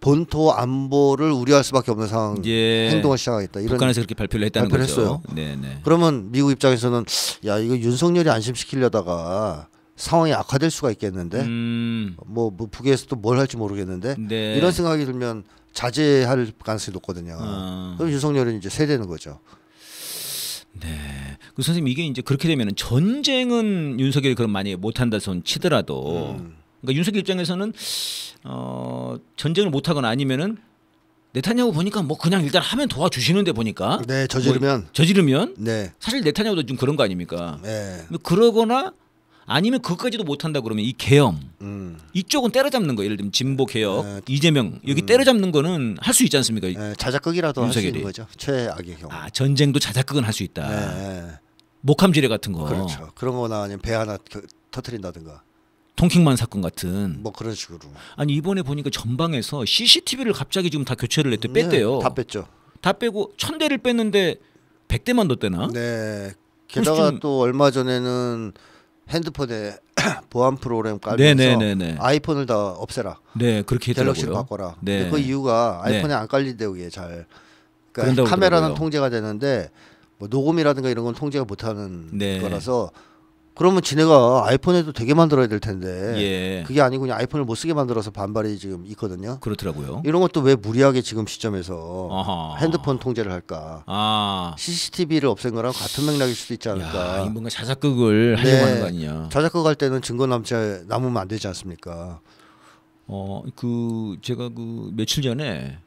본토 안보를 우려할 수밖에 없는 상황 예. 행동을 시작하겠다. 이런 북한에서 그렇게 발표를 했다는 발표를 거죠. 했어요. 네네. 네. 그러면 미국 입장에서는 야 이거 윤석열이 안심시키려다가 상황이 악화될 수가 있겠는데 음. 뭐, 뭐 북에서도 뭘 할지 모르겠는데 네. 이런 생각이 들면 자제할 가능성이 높거든요. 아. 그럼 윤석열은 이제 세대는 거죠. 네. 그 선생님 이게 이제 그렇게 되면 전쟁은 윤석열이 그럼 많이 못한다 손 치더라도 음. 그러니까 윤석열 입장에서는 어, 전쟁을 못하거나 아니면은 네타냐고 보니까 뭐 그냥 일단 하면 도와주시는데 보니까 네 저지르면 뭐 저지르면 네 사실 네타냐고도 좀 그런 거 아닙니까? 네 뭐 그러거나 아니면 그것까지도 못한다 그러면 이 개엄 음. 이쪽은 때려잡는 거 예를 들면 진보 개혁 에, 네. 이재명 여기 음. 때려잡는 거는 할 수 있지 않습니까? 에, 네, 자작극이라도 할 수 있는 거죠 최악의 경우. 아 전쟁도 자작극은 할 수 있다. 에, 네. 목함지뢰 같은 거. 그렇죠. 그런 거나 아니면 배 하나 그 터트린다든가. 통킹만 사건 같은 뭐 그런 식으로 아니 이번에 보니까 전방에서 CCTV를 갑자기 지금 다 교체를 했대 뺐대요 네, 다 뺐죠 다 빼고 천 대를 뺐는데 백 대만 뒀대나네 게다가 또 얼마 전에는 핸드폰에 보안 프로그램 깔면서 네, 네, 네, 아이폰을 다 없애라. 네, 그렇게 했더라고요. 갤럭시로 바꿔라. 네. 그 이유가 아이폰에 네. 안 깔린대요, 이게 잘. 그러니까 카메라는 그러더라고요. 통제가 되는데 뭐 녹음이라든가 이런 건 통제가 못하는 네. 거라서 그러면 지네가 아이폰에도 되게 만들어야 될 텐데 예. 그게 아니고 그냥 아이폰을 못 쓰게 만들어서 반발이 지금 있거든요. 그렇더라고요. 이런 것도 왜 무리하게 지금 시점에서 아하. 핸드폰 통제를 할까? 아. CCTV를 없앤 거랑 같은 맥락일 수도 있지 않을까? 야, 뭔가 자작극을 하려고 네. 하는 거 아니냐? 자작극 할 때는 증거 남지 남으면 안 되지 않습니까? 어, 그 제가 그 며칠 전에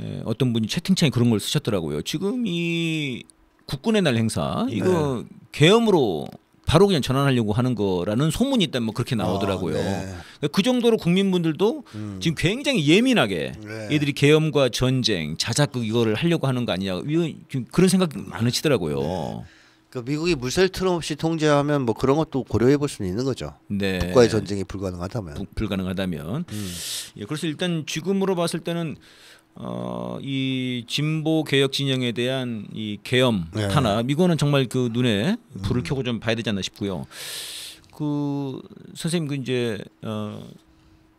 예, 어떤 분이 채팅창에 그런 걸 쓰셨더라고요. 지금 이 국군의 날 행사 이거 네. 계엄으로 바로 그냥 전환하려고 하는 거라는 소문이 있다면 뭐 그렇게 아, 나오더라고요. 아, 네. 그러니까 그 정도로 국민분들도 음. 지금 굉장히 예민하게 네. 얘들이 계엄과 전쟁, 자작극 이거를 하려고 하는 거 아니냐 그런 생각 이 많으시더라고요. 네. 그 미국이 물살 틈 없이 통제하면 뭐 그런 것도 고려해 볼 수는 있는 거죠. 네. 국가의 전쟁이 불가능하다면. 부, 불가능하다면. 음. 예, 그래서 일단 지금으로 봤을 때는 어, 이 진보 개혁 진영에 대한 이 개엄 네. 탄압 이거는 정말 그 눈에 음. 불을 켜고 좀 봐야 되지 않나 싶고요. 그 선생님 그 이제 어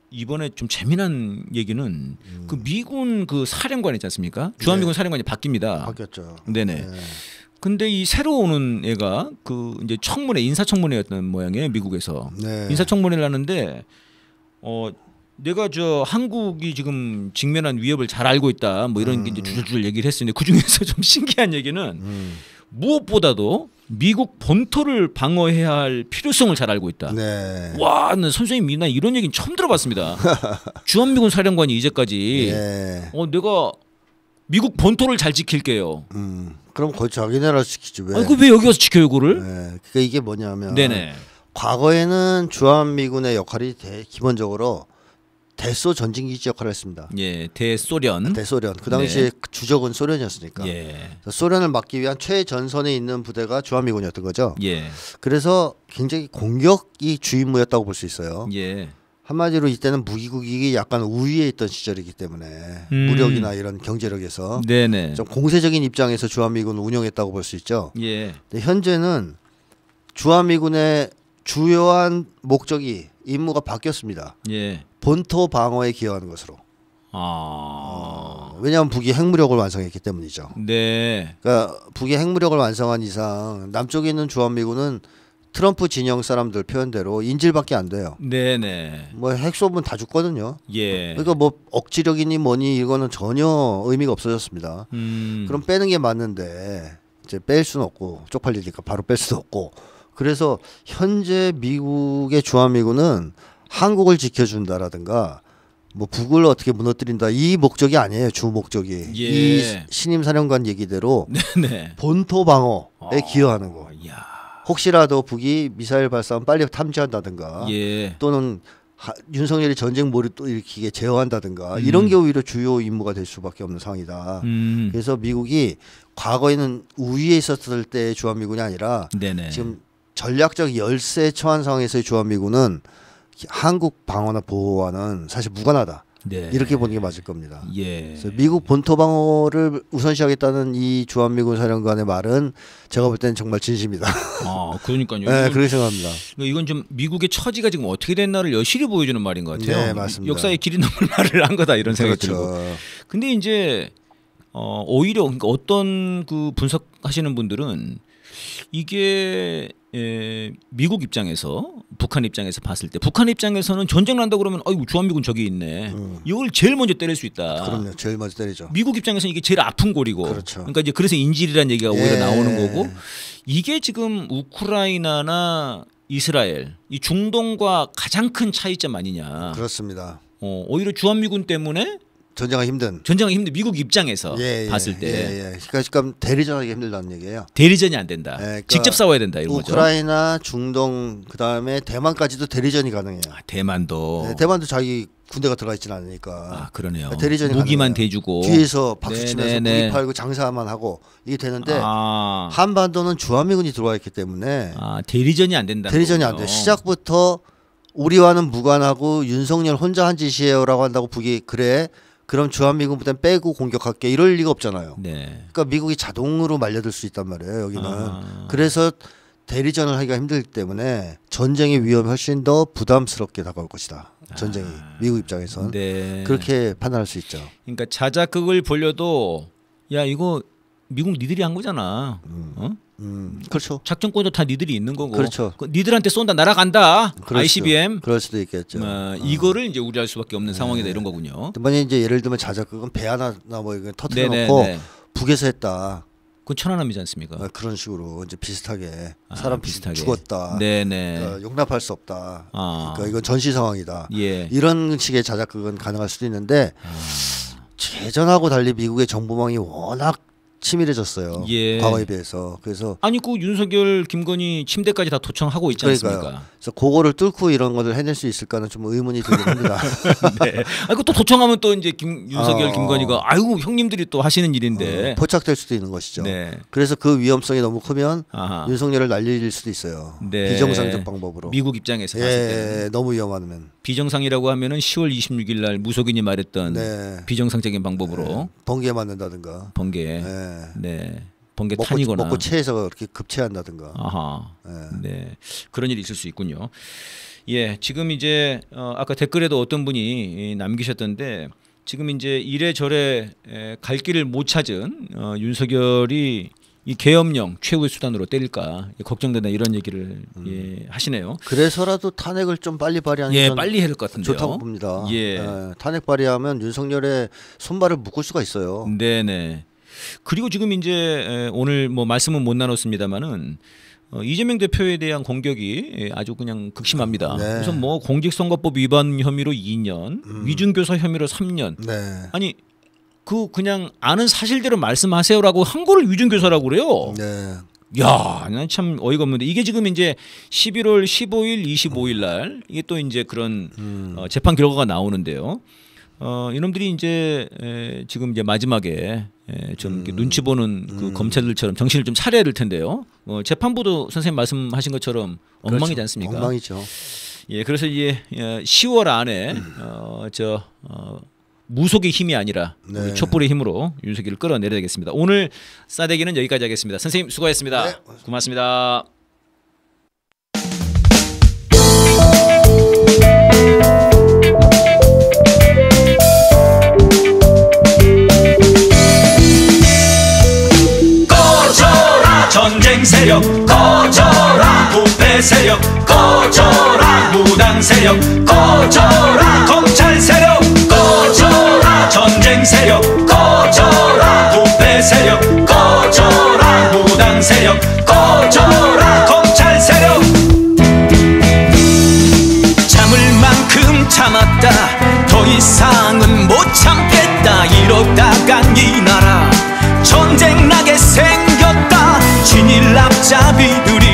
이번에 좀 재미난 얘기는 음. 그 미군 그 사령관 있지 않습니까? 네. 주한미군 네. 사령관이 바뀝니다. 바뀌었죠. 네네. 네. 근데 이 새로 오는 애가 그 이제 청문회 인사청문회였던 모양이에요 미국에서 네. 인사청문회를 하는데 어 내가 저 한국이 지금 직면한 위협을 잘 알고 있다 뭐 이런 음. 게 이제 음. 줄줄 얘기를 했었는데 그 중에서 좀 신기한 얘기는 음. 무엇보다도 미국 본토를 방어해야 할 필요성을 잘 알고 있다. 네. 와, 나 선생님 이나 이런 얘기는 처음 들어봤습니다. 주한미군 사령관이 이제까지 네. 어 내가 미국 본토를 잘 지킬게요. 음, 그럼 거기 자기 네라 지키지 왜? 아니, 왜 여기 와서 지켜요, 그를? 네, 그러니까 이게 뭐냐면 네네. 과거에는 주한미군의 역할이 기본적으로 대소 전진기지 역할을 했습니다. 예, 대소련. 아, 대소련. 그 당시에 네. 그 주적은 소련이었으니까. 예. 소련을 막기 위한 최전선에 있는 부대가 주한미군이었던 거죠. 예. 그래서 굉장히 공격이 주임무였다고 볼 수 있어요. 예. 한마디로 이때는 무기국이 약간 우위에 있던 시절이기 때문에 음. 무력이나 이런 경제력에서 네네. 좀 공세적인 입장에서 주한미군을 운영했다고 볼 수 있죠. 예. 근데 현재는 주한미군의 주요한 목적이 임무가 바뀌었습니다. 예. 본토 방어에 기여하는 것으로. 아. 어, 왜냐하면 북이 핵무력을 완성했기 때문이죠. 네. 그러니까 북이 핵무력을 완성한 이상 남쪽에 있는 주한미군은 트럼프 진영 사람들 표현대로 인질밖에 안 돼요. 네네. 네. 뭐 핵소분 다 죽거든요. 예. 그러니까 뭐 억지력이니 뭐니 이거는 전혀 의미가 없어졌습니다. 음. 그럼 빼는 게 맞는데 이제 뺄 수는 없고 쪽팔리니까 바로 뺄 수도 없고 그래서 현재 미국의 주한미군은 한국을 지켜준다라든가 뭐 북을 어떻게 무너뜨린다 이 목적이 아니에요 주 목적이 예. 이 신임 사령관 얘기대로 네네. 본토 방어에 어. 아, 기여하는 거. 야. 혹시라도 북이 미사일 발사하면 빨리 탐지한다든가 예. 또는 하, 윤석열이 전쟁 몰이 또 일으키게 제어한다든가 음. 이런 게 오히려 주요 임무가 될 수밖에 없는 상황이다. 음. 그래서 미국이 과거에는 우위에 있었을 때의 주한미군이 아니라 네네. 네. 지금 전략적 열세에 처한 상황에서의 주한미군은 한국 방어나 보호와는 사실 무관하다. 네. 이렇게 보는 게 맞을 겁니다. 예. 미국 본토 방어를 우선시하겠다는 이 주한미군 사령관의 말은 제가 볼 때는 정말 진심이다. 아, 그러니까요. 네, 그렇게 생각합니다. 그러니까 이건 좀 미국의 처지가 지금 어떻게 됐나를 여실히 보여주는 말인 것 같아요. 네, 맞습니다. 역사의 길이 넘을 말을 한 거다 이런 생각이 그렇죠. 들고. 근데 이제 어, 오히려 그러니까 어떤 그 분석하시는 분들은 이게 예, 미국 입장에서 북한 입장에서 봤을 때 북한 입장에서는 전쟁 난다 그러면 아이고 주한미군 저기 있네 음. 이걸 제일 먼저 때릴 수 있다. 그럼요, 제일 먼저 때리죠. 미국 입장에서는 이게 제일 아픈 골이고, 그렇죠. 그러니까 이제 그래서 인질이라는 얘기가 예. 오히려 나오는 거고 이게 지금 우크라이나나 이스라엘 이 중동과 가장 큰 차이점 아니냐. 그렇습니다. 어, 오히려 주한미군 때문에 전쟁하기 힘든. 전쟁하기 힘든 미국 입장에서 예, 예, 봤을 때. 예, 예. 그러니까 대리전하기 힘들다는 얘기예요. 대리전이 안 된다. 예, 그러니까 직접 싸워야 된다 이런 우크라이나, 거죠. 우크라이나, 중동, 그 다음에 대만까지도 대리전이 가능해요. 아, 대만도. 네, 대만도 자기 군대가 들어가 있지는 않으니까. 아 그러네요. 그러니까 대리전이 무기만 대주고 뒤에서 박수치면서 네, 네, 무기 네. 팔고 장사만 하고 이게 되는데 아. 한반도는 주한미군이 들어와 있기 때문에 아, 대리전이 안 된다. 대리전이 안 돼. 시작부터 우리와는 무관하고 윤석열 혼자 한 짓이에요라고 한다고 북이 그래 그럼 주한미군부는 빼고 공격할게 이럴 리가 없잖아요. 네. 그러니까 미국이 자동으로 말려들 수 있단 말이에요. 여기는 아. 그래서 대리전을 하기가 힘들기 때문에 전쟁의 위험 훨씬 더 부담스럽게 다가올 것이다. 전쟁이 아. 미국 입장에선 네. 그렇게 판단할 수 있죠. 그러니까 자작극을 보려도 야 이거 미국 니들이 한 거잖아. 음. 어? 음. 그렇죠. 작전권도 다 니들이 있는 거고. 그렇죠. 그 니들한테 쏜다 날아간다. 그럴 그렇죠. ICBM. 그럴 수도 있겠죠. 어, 어. 이거를 이제 우려할 수밖에 없는 네. 상황이다 이런 거군요. 만약 이제 예를 들면 자작극은 배 하나 나뭐 이거 터트려 네, 네, 놓고 네. 북에서 했다. 그건 천안함이지 않습니까? 아, 그런 식으로 이제 비슷하게 아, 사람 비슷하게 죽었다. 네네. 그러니까 용납할 수 없다. 아. 그러니까 이건 전시 상황이다. 예. 이런 식의 자작극은 가능할 수도 있는데. 예전하고 아. 달리 미국의 정보망이 워낙 치밀해졌어요. 예. 과거에 비해서. 그래서 아니 그 윤석열, 김건희 침대까지 다 도청하고 있지 않습니까? 그래서 그거를 뚫고 이런 것을 해낼 수 있을까는 좀 의문이 들긴 합니다. 네. 아이또 도청하면 또 이제 김 윤석열, 어, 김건희가 아이고 형님들이 또 하시는 일인데 어, 포착될 수도 있는 것이죠. 네. 그래서 그 위험성이 너무 크면 아하. 윤석열을 날릴 수도 있어요. 네. 비정상적 방법으로. 미국 입장에서 예, 때. 너무 위험하면 비정상이라고 하면은 10월 26일 날 무속인이 말했던 네. 비정상적인 방법으로 네. 번개 맞는다든가. 번개. 네. 네. 번개 먹고, 탄이거나 먹고 체해서 그렇게 급체한다든가. 아하. 네. 네. 그런 일이 있을 수 있군요. 예, 지금 이제 어, 아까 댓글에도 어떤 분이 남기셨던데 지금 이제 이래저래 갈 길을 못 찾은 어, 윤석열이 이 계엄령 최후의 수단으로 때릴까 걱정된다 이런 얘기를 음. 예, 하시네요. 그래서라도 탄핵을 좀 빨리 발의하는 예, 빨리 해야 될것 같은데요. 좋다고 봅니다. 예. 예. 탄핵 발의하면 윤석열의 손발을 묶을 수가 있어요. 네네. 그리고 지금 이제 오늘 뭐 말씀은 못 나눴습니다만은 어, 이재명 대표에 대한 공격이 예, 아주 그냥 극심합니다. 네. 그래뭐 공직선거법 위반 혐의로 2년, 음. 위증교사 혐의로 3년. 네. 아니 그 그냥 아는 사실대로 말씀하세요라고 한 거를 위증교사라고 그래요. 네. 야, 난 참 어이가 없는데 이게 지금 이제 11월 15일, 25일 날 이게 또 이제 그런 음. 어, 재판 결과가 나오는데요. 어, 이놈들이 이제 에, 지금 이제 마지막에 예, 좀 음. 눈치 보는 그 음. 검찰들처럼 정신을 좀 차려야 될 텐데요. 어, 재판부도 선생님 말씀하신 것처럼 엉망이지 그렇죠. 않습니까? 엉망이죠. 예, 그래서 이제 10월 예, 안에 음. 어, 저 어, 무속의 힘이 아니라 네. 촛불의 힘으로 윤석열을 끌어내려야겠습니다. 오늘 싸대기는 여기까지 하겠습니다. 선생님 수고하셨습니다 네. 고맙습니다. 전쟁 세력 꺼져라 부패 세력 꺼져라 무당 세력 꺼져라 검찰 세력 꺼져라 전쟁 세력 꺼져라 부패 세력 꺼져라 무당 세력 꺼져라 검찰 세력 참을 만큼 참았다 더 이상은 못 참겠다 이러다간 이 네 나라 전쟁 나게 생 신일납자비들이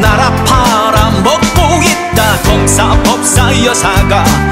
나라 팔아먹고 있다 검사 법사 여사가